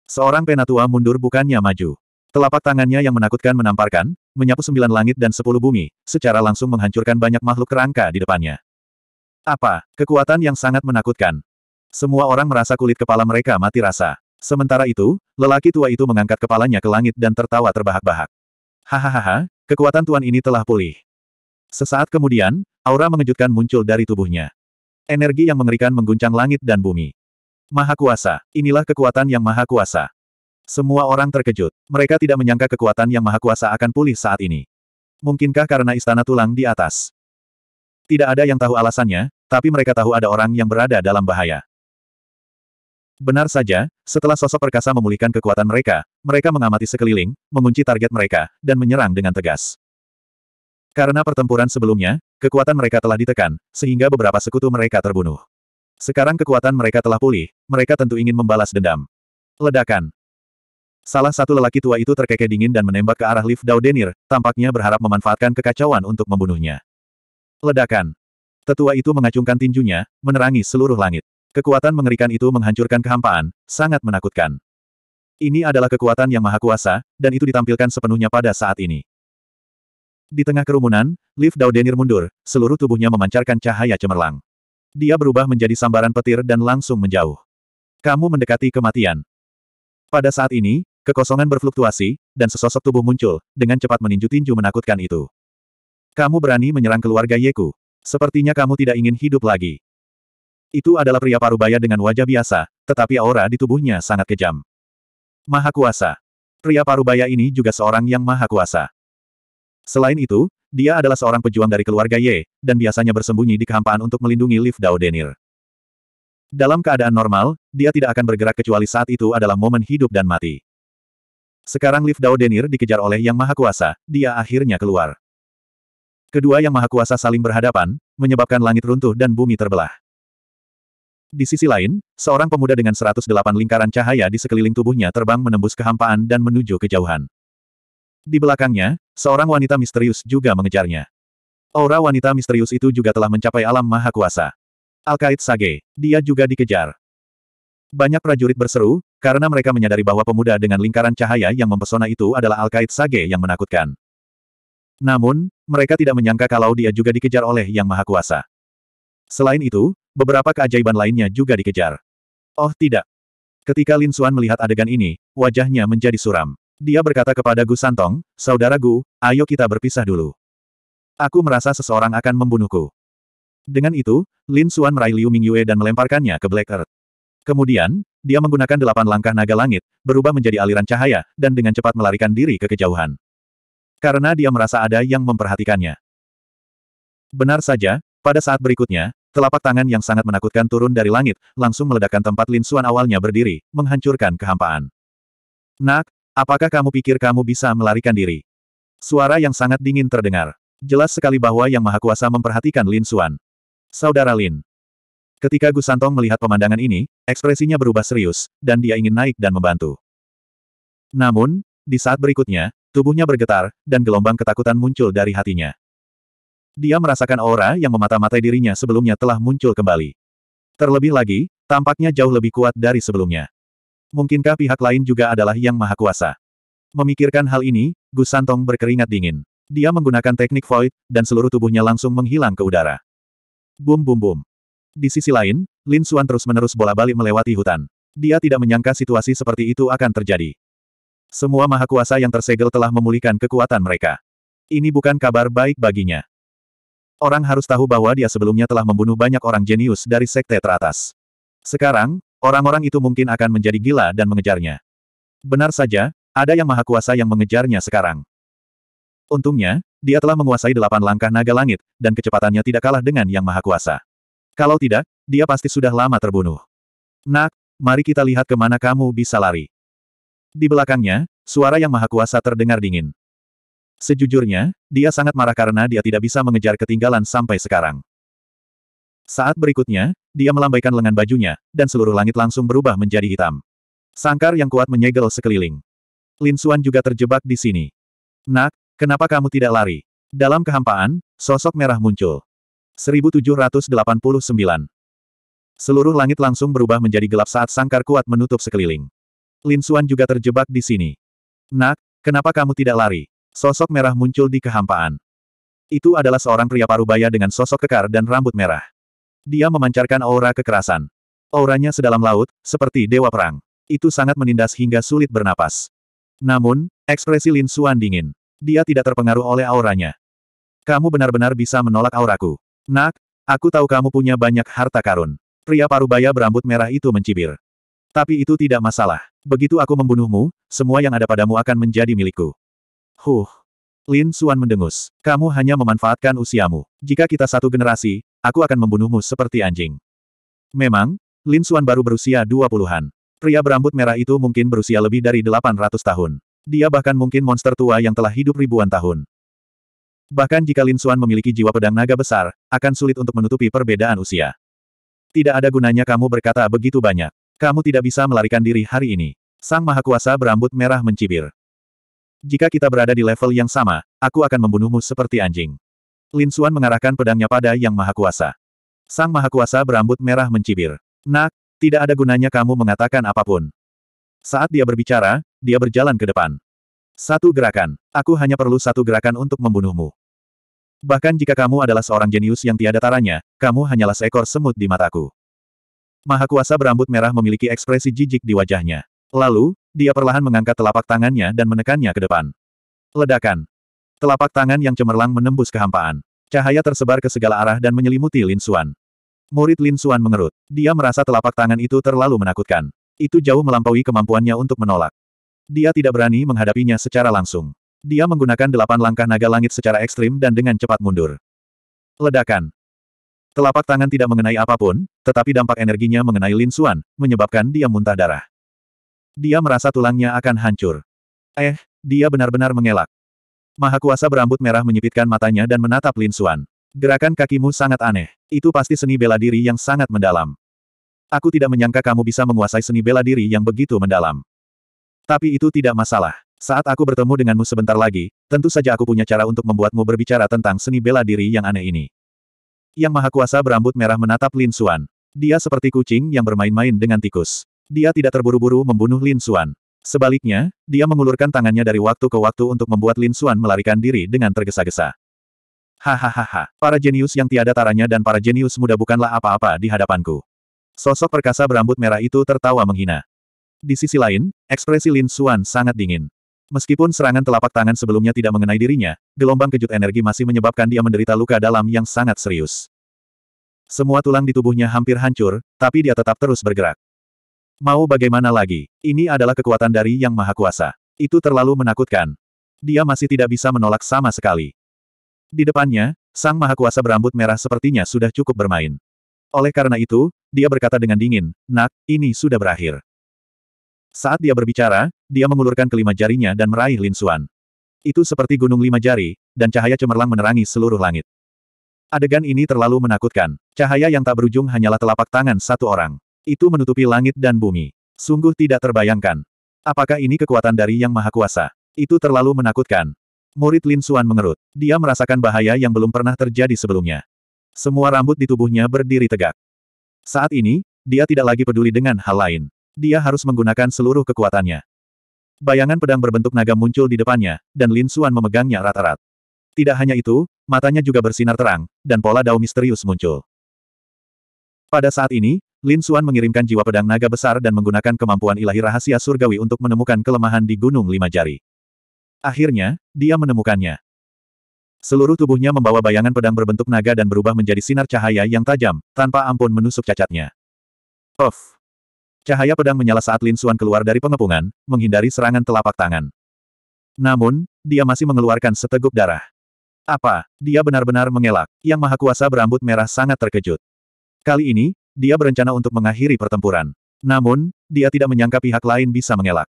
Seorang penatua mundur bukannya maju. Telapak tangannya yang menakutkan menamparkan, menyapu sembilan langit dan sepuluh bumi, secara langsung menghancurkan banyak makhluk kerangka di depannya. Apa, kekuatan yang sangat menakutkan. Semua orang merasa kulit kepala mereka mati rasa. Sementara itu, lelaki tua itu mengangkat kepalanya ke langit dan tertawa terbahak-bahak. Hahaha, kekuatan tuan ini telah pulih. Sesaat kemudian, aura mengejutkan muncul dari tubuhnya. Energi yang mengerikan mengguncang langit dan bumi. Maha Kuasa, inilah kekuatan yang Maha Kuasa. Semua orang terkejut. Mereka tidak menyangka kekuatan yang Maha Kuasa akan pulih saat ini. Mungkinkah karena istana tulang di atas? Tidak ada yang tahu alasannya, tapi mereka tahu ada orang yang berada dalam bahaya. Benar saja, setelah sosok perkasa memulihkan kekuatan mereka, mereka mengamati sekeliling, mengunci target mereka, dan menyerang dengan tegas. Karena pertempuran sebelumnya, kekuatan mereka telah ditekan, sehingga beberapa sekutu mereka terbunuh. Sekarang kekuatan mereka telah pulih, mereka tentu ingin membalas dendam. Ledakan. Salah satu lelaki tua itu terkekeh dingin dan menembak ke arah lift Daudenir, tampaknya berharap memanfaatkan kekacauan untuk membunuhnya. Ledakan. Tetua itu mengacungkan tinjunya, menerangi seluruh langit. Kekuatan mengerikan itu menghancurkan kehampaan, sangat menakutkan. Ini adalah kekuatan yang maha kuasa, dan itu ditampilkan sepenuhnya pada saat ini. Di tengah kerumunan, Liv Daudenir mundur, seluruh tubuhnya memancarkan cahaya cemerlang. Dia berubah menjadi sambaran petir dan langsung menjauh. Kamu mendekati kematian. Pada saat ini, kekosongan berfluktuasi, dan sesosok tubuh muncul, dengan cepat meninju tinju menakutkan itu. Kamu berani menyerang keluarga Yeku. Sepertinya kamu tidak ingin hidup lagi. Itu adalah pria parubaya dengan wajah biasa, tetapi aura di tubuhnya sangat kejam. Maha Kuasa. Pria parubaya ini juga seorang yang maha kuasa. Selain itu, dia adalah seorang pejuang dari keluarga Ye, dan biasanya bersembunyi di kehampaan untuk melindungi Liv Denir. Dalam keadaan normal, dia tidak akan bergerak kecuali saat itu adalah momen hidup dan mati. Sekarang Liv Denir dikejar oleh Yang Maha Kuasa, dia akhirnya keluar. Kedua Yang Maha Kuasa saling berhadapan, menyebabkan langit runtuh dan bumi terbelah. Di sisi lain, seorang pemuda dengan 108 lingkaran cahaya di sekeliling tubuhnya terbang menembus kehampaan dan menuju kejauhan. Di belakangnya, seorang wanita misterius juga mengejarnya. Aura wanita misterius itu juga telah mencapai alam maha kuasa. Alkait Sage, dia juga dikejar. Banyak prajurit berseru, karena mereka menyadari bahwa pemuda dengan lingkaran cahaya yang mempesona itu adalah Alkait Sage yang menakutkan. Namun, mereka tidak menyangka kalau dia juga dikejar oleh Yang Maha Kuasa. Selain itu, Beberapa keajaiban lainnya juga dikejar. Oh tidak. Ketika Lin Xuan melihat adegan ini, wajahnya menjadi suram. Dia berkata kepada Gu Santong, Saudara Gu, ayo kita berpisah dulu. Aku merasa seseorang akan membunuhku. Dengan itu, Lin Xuan meraih Liu Mingyue dan melemparkannya ke Black Earth. Kemudian, dia menggunakan delapan langkah naga langit, berubah menjadi aliran cahaya, dan dengan cepat melarikan diri ke kejauhan. Karena dia merasa ada yang memperhatikannya. Benar saja, pada saat berikutnya, Telapak tangan yang sangat menakutkan turun dari langit, langsung meledakkan tempat Lin Xuan awalnya berdiri, menghancurkan kehampaan. Nak, apakah kamu pikir kamu bisa melarikan diri? Suara yang sangat dingin terdengar. Jelas sekali bahwa Yang Maha Kuasa memperhatikan Lin Xuan. Saudara Lin. Ketika Gu Santong melihat pemandangan ini, ekspresinya berubah serius, dan dia ingin naik dan membantu. Namun, di saat berikutnya, tubuhnya bergetar, dan gelombang ketakutan muncul dari hatinya. Dia merasakan aura yang memata-matai dirinya sebelumnya telah muncul kembali. Terlebih lagi, tampaknya jauh lebih kuat dari sebelumnya. Mungkinkah pihak lain juga adalah yang maha kuasa? Memikirkan hal ini, Gus Santong berkeringat dingin. Dia menggunakan teknik void, dan seluruh tubuhnya langsung menghilang ke udara. Bum bum bum. Di sisi lain, Lin Suan terus-menerus bola-balik melewati hutan. Dia tidak menyangka situasi seperti itu akan terjadi. Semua maha kuasa yang tersegel telah memulihkan kekuatan mereka. Ini bukan kabar baik baginya. Orang harus tahu bahwa dia sebelumnya telah membunuh banyak orang jenius dari sekte teratas. Sekarang, orang-orang itu mungkin akan menjadi gila dan mengejarnya. Benar saja, ada yang maha kuasa yang mengejarnya sekarang. Untungnya, dia telah menguasai delapan langkah naga langit, dan kecepatannya tidak kalah dengan yang maha kuasa. Kalau tidak, dia pasti sudah lama terbunuh. Nak, mari kita lihat kemana kamu bisa lari. Di belakangnya, suara yang maha kuasa terdengar dingin. Sejujurnya, dia sangat marah karena dia tidak bisa mengejar ketinggalan sampai sekarang. Saat berikutnya, dia melambaikan lengan bajunya, dan seluruh langit langsung berubah menjadi hitam. Sangkar yang kuat menyegel sekeliling. Lin Xuan juga terjebak di sini. Nak, kenapa kamu tidak lari? Dalam kehampaan, sosok merah muncul. 1789. Seluruh langit langsung berubah menjadi gelap saat sangkar kuat menutup sekeliling. Lin Xuan juga terjebak di sini. Nak, kenapa kamu tidak lari? Sosok merah muncul di kehampaan. Itu adalah seorang pria parubaya dengan sosok kekar dan rambut merah. Dia memancarkan aura kekerasan. Auranya sedalam laut, seperti dewa perang. Itu sangat menindas hingga sulit bernapas. Namun, ekspresi Lin Xuan dingin. Dia tidak terpengaruh oleh auranya. Kamu benar-benar bisa menolak auraku. Nak, aku tahu kamu punya banyak harta karun. Pria parubaya berambut merah itu mencibir. Tapi itu tidak masalah. Begitu aku membunuhmu, semua yang ada padamu akan menjadi milikku. Huh. Lin Suan mendengus. Kamu hanya memanfaatkan usiamu. Jika kita satu generasi, aku akan membunuhmu seperti anjing. Memang, Lin Suan baru berusia dua puluhan. Pria berambut merah itu mungkin berusia lebih dari delapan ratus tahun. Dia bahkan mungkin monster tua yang telah hidup ribuan tahun. Bahkan jika Lin Suan memiliki jiwa pedang naga besar, akan sulit untuk menutupi perbedaan usia. Tidak ada gunanya kamu berkata begitu banyak. Kamu tidak bisa melarikan diri hari ini. Sang Maha Kuasa berambut merah mencibir. Jika kita berada di level yang sama, aku akan membunuhmu seperti anjing. Lin Xuan mengarahkan pedangnya pada Yang Maha Kuasa. Sang Maha Kuasa berambut merah mencibir. Nak, tidak ada gunanya kamu mengatakan apapun. Saat dia berbicara, dia berjalan ke depan. Satu gerakan. Aku hanya perlu satu gerakan untuk membunuhmu. Bahkan jika kamu adalah seorang jenius yang tiada taranya, kamu hanyalah seekor semut di mataku. Maha Kuasa berambut merah memiliki ekspresi jijik di wajahnya. Lalu, dia perlahan mengangkat telapak tangannya dan menekannya ke depan. Ledakan. Telapak tangan yang cemerlang menembus kehampaan. Cahaya tersebar ke segala arah dan menyelimuti Lin Xuan. Murid Lin Xuan mengerut. Dia merasa telapak tangan itu terlalu menakutkan. Itu jauh melampaui kemampuannya untuk menolak. Dia tidak berani menghadapinya secara langsung. Dia menggunakan delapan langkah naga langit secara ekstrim dan dengan cepat mundur. Ledakan. Telapak tangan tidak mengenai apapun, tetapi dampak energinya mengenai Lin Xuan, menyebabkan dia muntah darah. Dia merasa tulangnya akan hancur. Eh, dia benar-benar mengelak. Maha Kuasa berambut merah menyipitkan matanya dan menatap Lin Suan. Gerakan kakimu sangat aneh. Itu pasti seni bela diri yang sangat mendalam. Aku tidak menyangka kamu bisa menguasai seni bela diri yang begitu mendalam. Tapi itu tidak masalah. Saat aku bertemu denganmu sebentar lagi, tentu saja aku punya cara untuk membuatmu berbicara tentang seni bela diri yang aneh ini. Yang Maha Kuasa berambut merah menatap Lin Suan. Dia seperti kucing yang bermain-main dengan tikus. Dia tidak terburu-buru membunuh Lin Xuan. Sebaliknya, dia mengulurkan tangannya dari waktu ke waktu untuk membuat Lin Xuan melarikan diri dengan tergesa-gesa. Hahaha, para jenius yang tiada taranya dan para jenius muda bukanlah apa-apa di hadapanku. Sosok perkasa berambut merah itu tertawa menghina. Di sisi lain, ekspresi Lin Xuan sangat dingin. Meskipun serangan telapak tangan sebelumnya tidak mengenai dirinya, gelombang kejut energi masih menyebabkan dia menderita luka dalam yang sangat serius. Semua tulang di tubuhnya hampir hancur, tapi dia tetap terus bergerak. Mau bagaimana lagi? Ini adalah kekuatan dari Yang Maha Kuasa. Itu terlalu menakutkan. Dia masih tidak bisa menolak sama sekali. Di depannya, Sang Maha Kuasa berambut merah sepertinya sudah cukup bermain. Oleh karena itu, dia berkata dengan dingin, Nak, ini sudah berakhir. Saat dia berbicara, dia mengulurkan kelima jarinya dan meraih Lin Suan. Itu seperti gunung lima jari, dan cahaya cemerlang menerangi seluruh langit. Adegan ini terlalu menakutkan. Cahaya yang tak berujung hanyalah telapak tangan satu orang. Itu menutupi langit dan bumi. Sungguh tidak terbayangkan. Apakah ini kekuatan dari Yang Maha Kuasa? Itu terlalu menakutkan. Murid Lin Suan mengerut. Dia merasakan bahaya yang belum pernah terjadi sebelumnya. Semua rambut di tubuhnya berdiri tegak. Saat ini, dia tidak lagi peduli dengan hal lain. Dia harus menggunakan seluruh kekuatannya. Bayangan pedang berbentuk naga muncul di depannya, dan Lin Suan memegangnya rata-rat. Tidak hanya itu, matanya juga bersinar terang, dan pola dao misterius muncul. Pada saat ini, Lin Suan mengirimkan jiwa pedang naga besar dan menggunakan kemampuan ilahi rahasia surgawi untuk menemukan kelemahan di Gunung Lima Jari. Akhirnya, dia menemukannya. Seluruh tubuhnya membawa bayangan pedang berbentuk naga dan berubah menjadi sinar cahaya yang tajam, tanpa ampun menusuk cacatnya. Of! Cahaya pedang menyala saat Lin Suan keluar dari pengepungan, menghindari serangan telapak tangan. Namun, dia masih mengeluarkan seteguk darah. Apa? Dia benar-benar mengelak. Yang Maha Kuasa berambut merah sangat terkejut. Kali ini, dia berencana untuk mengakhiri pertempuran. Namun, dia tidak menyangka pihak lain bisa mengelak.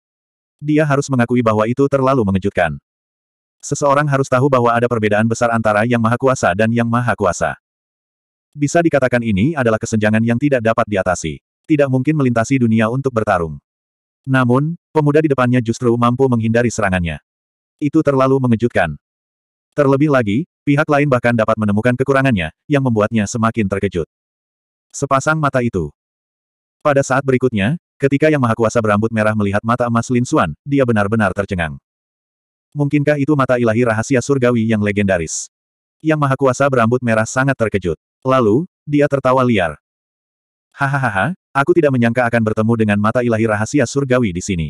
Dia harus mengakui bahwa itu terlalu mengejutkan. Seseorang harus tahu bahwa ada perbedaan besar antara Yang Maha Kuasa dan Yang Maha Kuasa. Bisa dikatakan ini adalah kesenjangan yang tidak dapat diatasi. Tidak mungkin melintasi dunia untuk bertarung. Namun, pemuda di depannya justru mampu menghindari serangannya. Itu terlalu mengejutkan. Terlebih lagi, pihak lain bahkan dapat menemukan kekurangannya, yang membuatnya semakin terkejut. Sepasang mata itu. Pada saat berikutnya, ketika Yang Maha Kuasa berambut merah melihat mata emas Lin Xuan, dia benar-benar tercengang. Mungkinkah itu mata ilahi rahasia surgawi yang legendaris? Yang Maha Kuasa berambut merah sangat terkejut. Lalu, dia tertawa liar. Hahaha, aku tidak menyangka akan bertemu dengan mata ilahi rahasia surgawi di sini.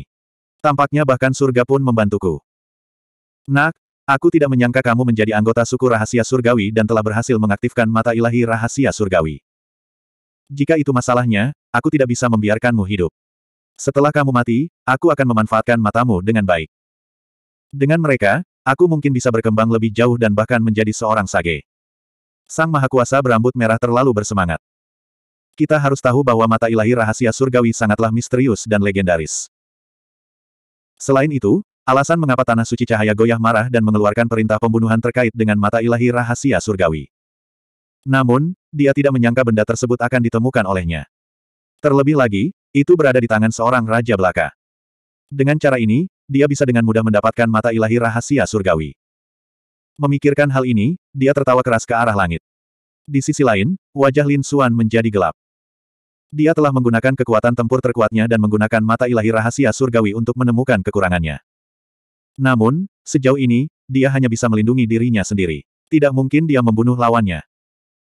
Tampaknya bahkan surga pun membantuku. Nak, aku tidak menyangka kamu menjadi anggota suku rahasia surgawi dan telah berhasil mengaktifkan mata ilahi rahasia surgawi. Jika itu masalahnya, aku tidak bisa membiarkanmu hidup. Setelah kamu mati, aku akan memanfaatkan matamu dengan baik. Dengan mereka, aku mungkin bisa berkembang lebih jauh dan bahkan menjadi seorang sage. Sang Maha Kuasa berambut merah terlalu bersemangat. Kita harus tahu bahwa mata ilahi rahasia surgawi sangatlah misterius dan legendaris. Selain itu, alasan mengapa Tanah Suci Cahaya goyah marah dan mengeluarkan perintah pembunuhan terkait dengan mata ilahi rahasia surgawi. Namun, dia tidak menyangka benda tersebut akan ditemukan olehnya. Terlebih lagi, itu berada di tangan seorang Raja Belaka. Dengan cara ini, dia bisa dengan mudah mendapatkan mata ilahi rahasia surgawi. Memikirkan hal ini, dia tertawa keras ke arah langit. Di sisi lain, wajah Lin Suan menjadi gelap. Dia telah menggunakan kekuatan tempur terkuatnya dan menggunakan mata ilahi rahasia surgawi untuk menemukan kekurangannya. Namun, sejauh ini, dia hanya bisa melindungi dirinya sendiri. Tidak mungkin dia membunuh lawannya.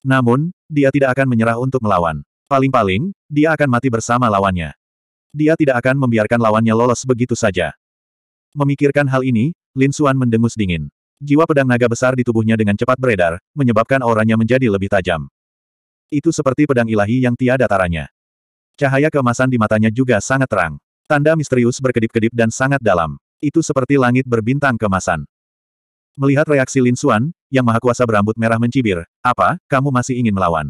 Namun, dia tidak akan menyerah untuk melawan. Paling-paling, dia akan mati bersama lawannya. Dia tidak akan membiarkan lawannya lolos begitu saja. Memikirkan hal ini, Lin Xuan mendengus dingin. Jiwa pedang naga besar di tubuhnya dengan cepat beredar, menyebabkan auranya menjadi lebih tajam. Itu seperti pedang ilahi yang tiada taranya. Cahaya keemasan di matanya juga sangat terang. Tanda misterius berkedip-kedip dan sangat dalam. Itu seperti langit berbintang kemasan. Melihat reaksi Lin Xuan, yang maha kuasa berambut merah mencibir, apa, kamu masih ingin melawan?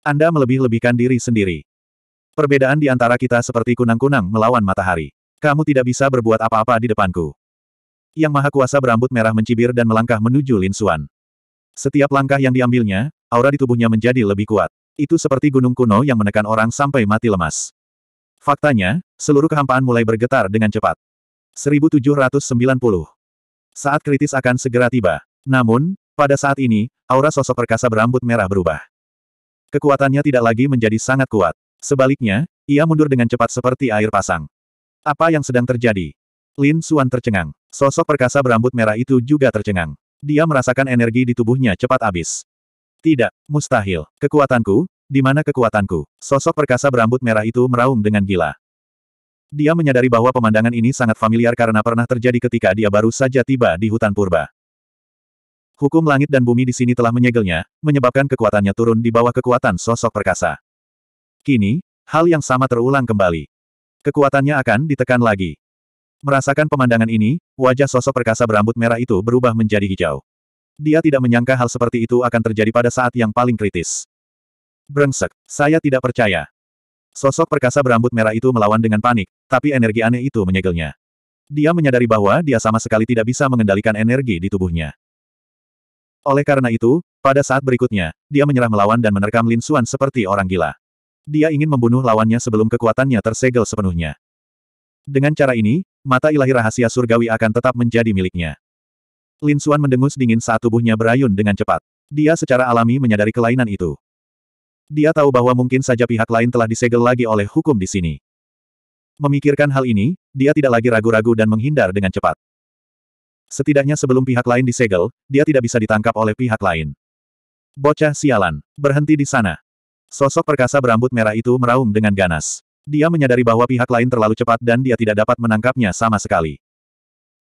Anda melebih-lebihkan diri sendiri. Perbedaan di antara kita seperti kunang-kunang melawan matahari. Kamu tidak bisa berbuat apa-apa di depanku. Yang maha kuasa berambut merah mencibir dan melangkah menuju Lin Xuan. Setiap langkah yang diambilnya, aura di tubuhnya menjadi lebih kuat. Itu seperti gunung kuno yang menekan orang sampai mati lemas. Faktanya, seluruh kehampaan mulai bergetar dengan cepat. 1790 saat kritis akan segera tiba. Namun, pada saat ini, aura sosok perkasa berambut merah berubah. Kekuatannya tidak lagi menjadi sangat kuat. Sebaliknya, ia mundur dengan cepat seperti air pasang. Apa yang sedang terjadi? Lin Suan tercengang. Sosok perkasa berambut merah itu juga tercengang. Dia merasakan energi di tubuhnya cepat habis. Tidak, mustahil. Kekuatanku, di mana kekuatanku? Sosok perkasa berambut merah itu meraung dengan gila. Dia menyadari bahwa pemandangan ini sangat familiar karena pernah terjadi ketika dia baru saja tiba di hutan purba. Hukum langit dan bumi di sini telah menyegelnya, menyebabkan kekuatannya turun di bawah kekuatan sosok perkasa. Kini, hal yang sama terulang kembali. Kekuatannya akan ditekan lagi. Merasakan pemandangan ini, wajah sosok perkasa berambut merah itu berubah menjadi hijau. Dia tidak menyangka hal seperti itu akan terjadi pada saat yang paling kritis. Brengsek, saya tidak percaya. Sosok perkasa berambut merah itu melawan dengan panik, tapi energi aneh itu menyegelnya. Dia menyadari bahwa dia sama sekali tidak bisa mengendalikan energi di tubuhnya. Oleh karena itu, pada saat berikutnya, dia menyerah melawan dan menerkam Lin Suan seperti orang gila. Dia ingin membunuh lawannya sebelum kekuatannya tersegel sepenuhnya. Dengan cara ini, mata ilahi rahasia surgawi akan tetap menjadi miliknya. Lin Suan mendengus dingin saat tubuhnya berayun dengan cepat. Dia secara alami menyadari kelainan itu. Dia tahu bahwa mungkin saja pihak lain telah disegel lagi oleh hukum di sini. Memikirkan hal ini, dia tidak lagi ragu-ragu dan menghindar dengan cepat. Setidaknya sebelum pihak lain disegel, dia tidak bisa ditangkap oleh pihak lain. Bocah sialan, berhenti di sana. Sosok perkasa berambut merah itu meraung dengan ganas. Dia menyadari bahwa pihak lain terlalu cepat dan dia tidak dapat menangkapnya sama sekali.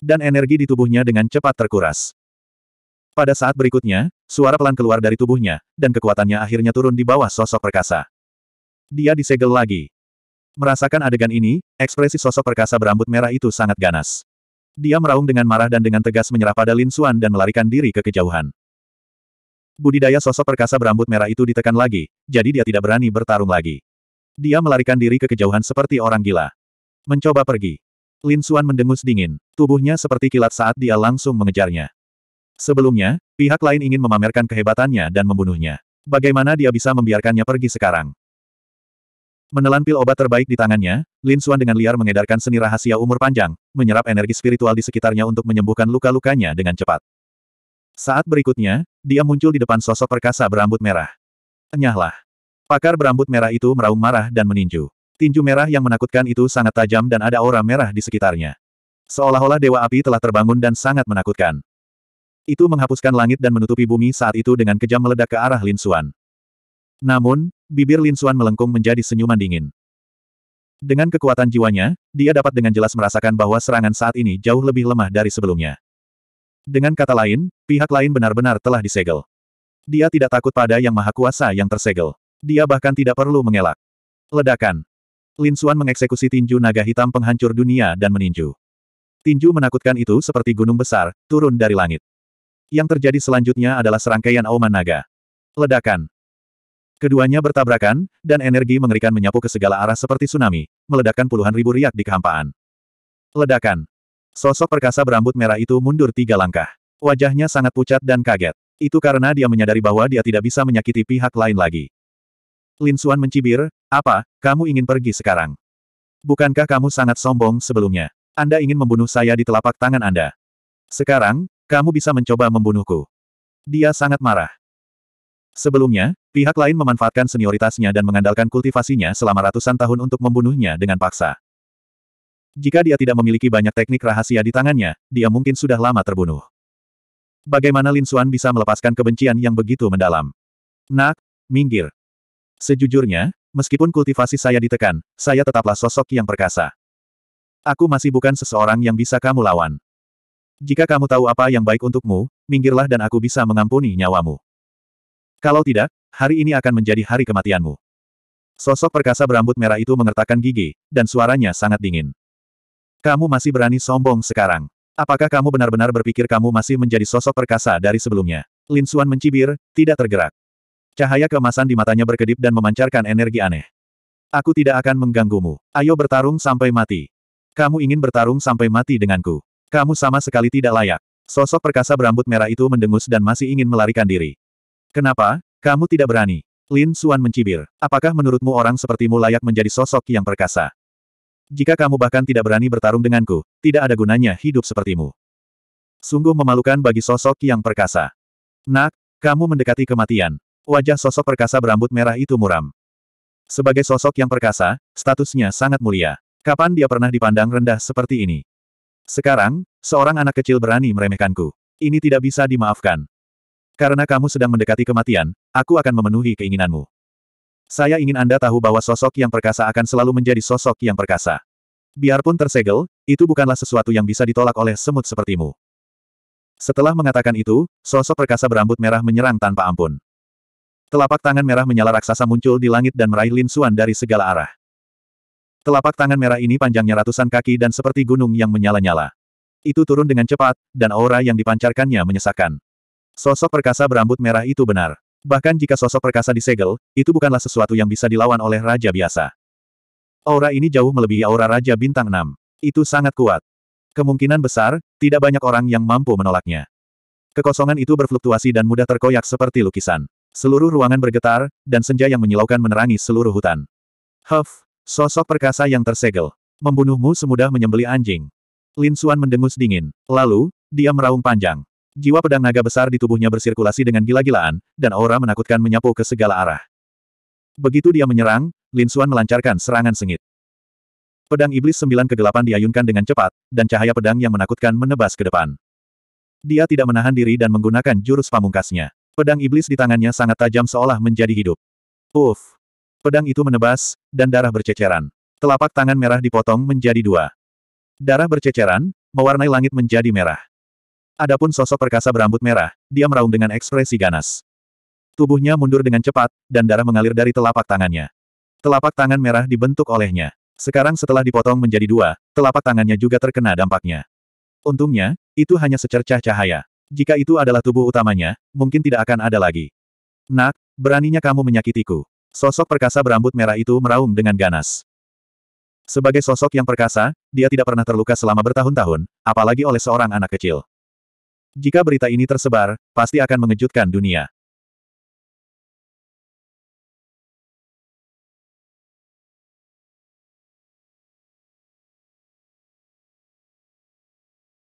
Dan energi di tubuhnya dengan cepat terkuras. Pada saat berikutnya, suara pelan keluar dari tubuhnya, dan kekuatannya akhirnya turun di bawah sosok perkasa. Dia disegel lagi. Merasakan adegan ini, ekspresi sosok perkasa berambut merah itu sangat ganas. Dia meraung dengan marah dan dengan tegas menyerah pada Lin Suan dan melarikan diri ke kejauhan. Budidaya sosok perkasa berambut merah itu ditekan lagi, jadi dia tidak berani bertarung lagi. Dia melarikan diri ke kejauhan seperti orang gila. Mencoba pergi. Lin Suan mendengus dingin, tubuhnya seperti kilat saat dia langsung mengejarnya. Sebelumnya, pihak lain ingin memamerkan kehebatannya dan membunuhnya. Bagaimana dia bisa membiarkannya pergi sekarang? Menelan pil obat terbaik di tangannya, Lin Xuan dengan liar mengedarkan seni rahasia umur panjang, menyerap energi spiritual di sekitarnya untuk menyembuhkan luka-lukanya dengan cepat. Saat berikutnya, dia muncul di depan sosok perkasa berambut merah. Enyahlah. Pakar berambut merah itu meraung marah dan meninju. Tinju merah yang menakutkan itu sangat tajam dan ada aura merah di sekitarnya. Seolah-olah Dewa Api telah terbangun dan sangat menakutkan. Itu menghapuskan langit dan menutupi bumi saat itu dengan kejam meledak ke arah Lin Xuan. Namun, bibir Lin Xuan melengkung menjadi senyuman dingin. Dengan kekuatan jiwanya, dia dapat dengan jelas merasakan bahwa serangan saat ini jauh lebih lemah dari sebelumnya. Dengan kata lain, pihak lain benar-benar telah disegel. Dia tidak takut pada yang maha kuasa yang tersegel. Dia bahkan tidak perlu mengelak. Ledakan. Lin Xuan mengeksekusi tinju naga hitam penghancur dunia dan meninju. Tinju menakutkan itu seperti gunung besar, turun dari langit. Yang terjadi selanjutnya adalah serangkaian auman naga. Ledakan. Keduanya bertabrakan, dan energi mengerikan menyapu ke segala arah seperti tsunami, meledakkan puluhan ribu riak di kehampaan. Ledakan. Sosok perkasa berambut merah itu mundur tiga langkah. Wajahnya sangat pucat dan kaget. Itu karena dia menyadari bahwa dia tidak bisa menyakiti pihak lain lagi. Lin Suan mencibir, apa, kamu ingin pergi sekarang? Bukankah kamu sangat sombong sebelumnya? Anda ingin membunuh saya di telapak tangan Anda. Sekarang, kamu bisa mencoba membunuhku. Dia sangat marah. Sebelumnya, pihak lain memanfaatkan senioritasnya dan mengandalkan kultivasinya selama ratusan tahun untuk membunuhnya dengan paksa. Jika dia tidak memiliki banyak teknik rahasia di tangannya, dia mungkin sudah lama terbunuh. Bagaimana Lin Xuan bisa melepaskan kebencian yang begitu mendalam? Nak, minggir. Sejujurnya, meskipun kultivasi saya ditekan, saya tetaplah sosok yang perkasa. Aku masih bukan seseorang yang bisa kamu lawan. Jika kamu tahu apa yang baik untukmu, minggirlah dan aku bisa mengampuni nyawamu. Kalau tidak, hari ini akan menjadi hari kematianmu. Sosok perkasa berambut merah itu mengertakkan gigi, dan suaranya sangat dingin. Kamu masih berani sombong sekarang. Apakah kamu benar-benar berpikir kamu masih menjadi sosok perkasa dari sebelumnya? Lin Xuan mencibir, tidak tergerak. Cahaya kemasan di matanya berkedip dan memancarkan energi aneh. Aku tidak akan mengganggumu. Ayo bertarung sampai mati. Kamu ingin bertarung sampai mati denganku. Kamu sama sekali tidak layak. Sosok perkasa berambut merah itu mendengus dan masih ingin melarikan diri. Kenapa? Kamu tidak berani. Lin Suan mencibir. Apakah menurutmu orang sepertimu layak menjadi sosok yang perkasa? Jika kamu bahkan tidak berani bertarung denganku, tidak ada gunanya hidup sepertimu. Sungguh memalukan bagi sosok yang perkasa. Nak, kamu mendekati kematian. Wajah sosok perkasa berambut merah itu muram. Sebagai sosok yang perkasa, statusnya sangat mulia. Kapan dia pernah dipandang rendah seperti ini? Sekarang, seorang anak kecil berani meremehkanku. Ini tidak bisa dimaafkan. Karena kamu sedang mendekati kematian, aku akan memenuhi keinginanmu. Saya ingin Anda tahu bahwa sosok yang perkasa akan selalu menjadi sosok yang perkasa. Biarpun tersegel, itu bukanlah sesuatu yang bisa ditolak oleh semut sepertimu. Setelah mengatakan itu, sosok perkasa berambut merah menyerang tanpa ampun. Telapak tangan merah menyala raksasa muncul di langit dan meraih Lin Xuan dari segala arah. Telapak tangan merah ini panjangnya ratusan kaki dan seperti gunung yang menyala-nyala. Itu turun dengan cepat, dan aura yang dipancarkannya menyesakkan. Sosok perkasa berambut merah itu benar. Bahkan jika sosok perkasa disegel, itu bukanlah sesuatu yang bisa dilawan oleh raja biasa. Aura ini jauh melebihi aura raja bintang 6. Itu sangat kuat. Kemungkinan besar, tidak banyak orang yang mampu menolaknya. Kekosongan itu berfluktuasi dan mudah terkoyak seperti lukisan. Seluruh ruangan bergetar, dan senja yang menyilaukan menerangi seluruh hutan. Huff, Sosok perkasa yang tersegel. Membunuhmu semudah menyembeli anjing. Lin Xuan mendengus dingin. Lalu, dia meraung panjang. Jiwa pedang naga besar di tubuhnya bersirkulasi dengan gila-gilaan, dan aura menakutkan menyapu ke segala arah. Begitu dia menyerang, Lin Xuan melancarkan serangan sengit. Pedang iblis sembilan kegelapan diayunkan dengan cepat, dan cahaya pedang yang menakutkan menebas ke depan. Dia tidak menahan diri dan menggunakan jurus pamungkasnya. Pedang iblis di tangannya sangat tajam seolah menjadi hidup. Uff, Pedang itu menebas, dan darah berceceran. Telapak tangan merah dipotong menjadi dua. Darah berceceran, mewarnai langit menjadi merah. Adapun sosok perkasa berambut merah, dia meraung dengan ekspresi ganas. Tubuhnya mundur dengan cepat, dan darah mengalir dari telapak tangannya. Telapak tangan merah dibentuk olehnya. Sekarang setelah dipotong menjadi dua, telapak tangannya juga terkena dampaknya. Untungnya, itu hanya secercah cahaya. Jika itu adalah tubuh utamanya, mungkin tidak akan ada lagi. Nak, beraninya kamu menyakitiku. Sosok perkasa berambut merah itu meraung dengan ganas. Sebagai sosok yang perkasa, dia tidak pernah terluka selama bertahun-tahun, apalagi oleh seorang anak kecil. Jika berita ini tersebar, pasti akan mengejutkan dunia.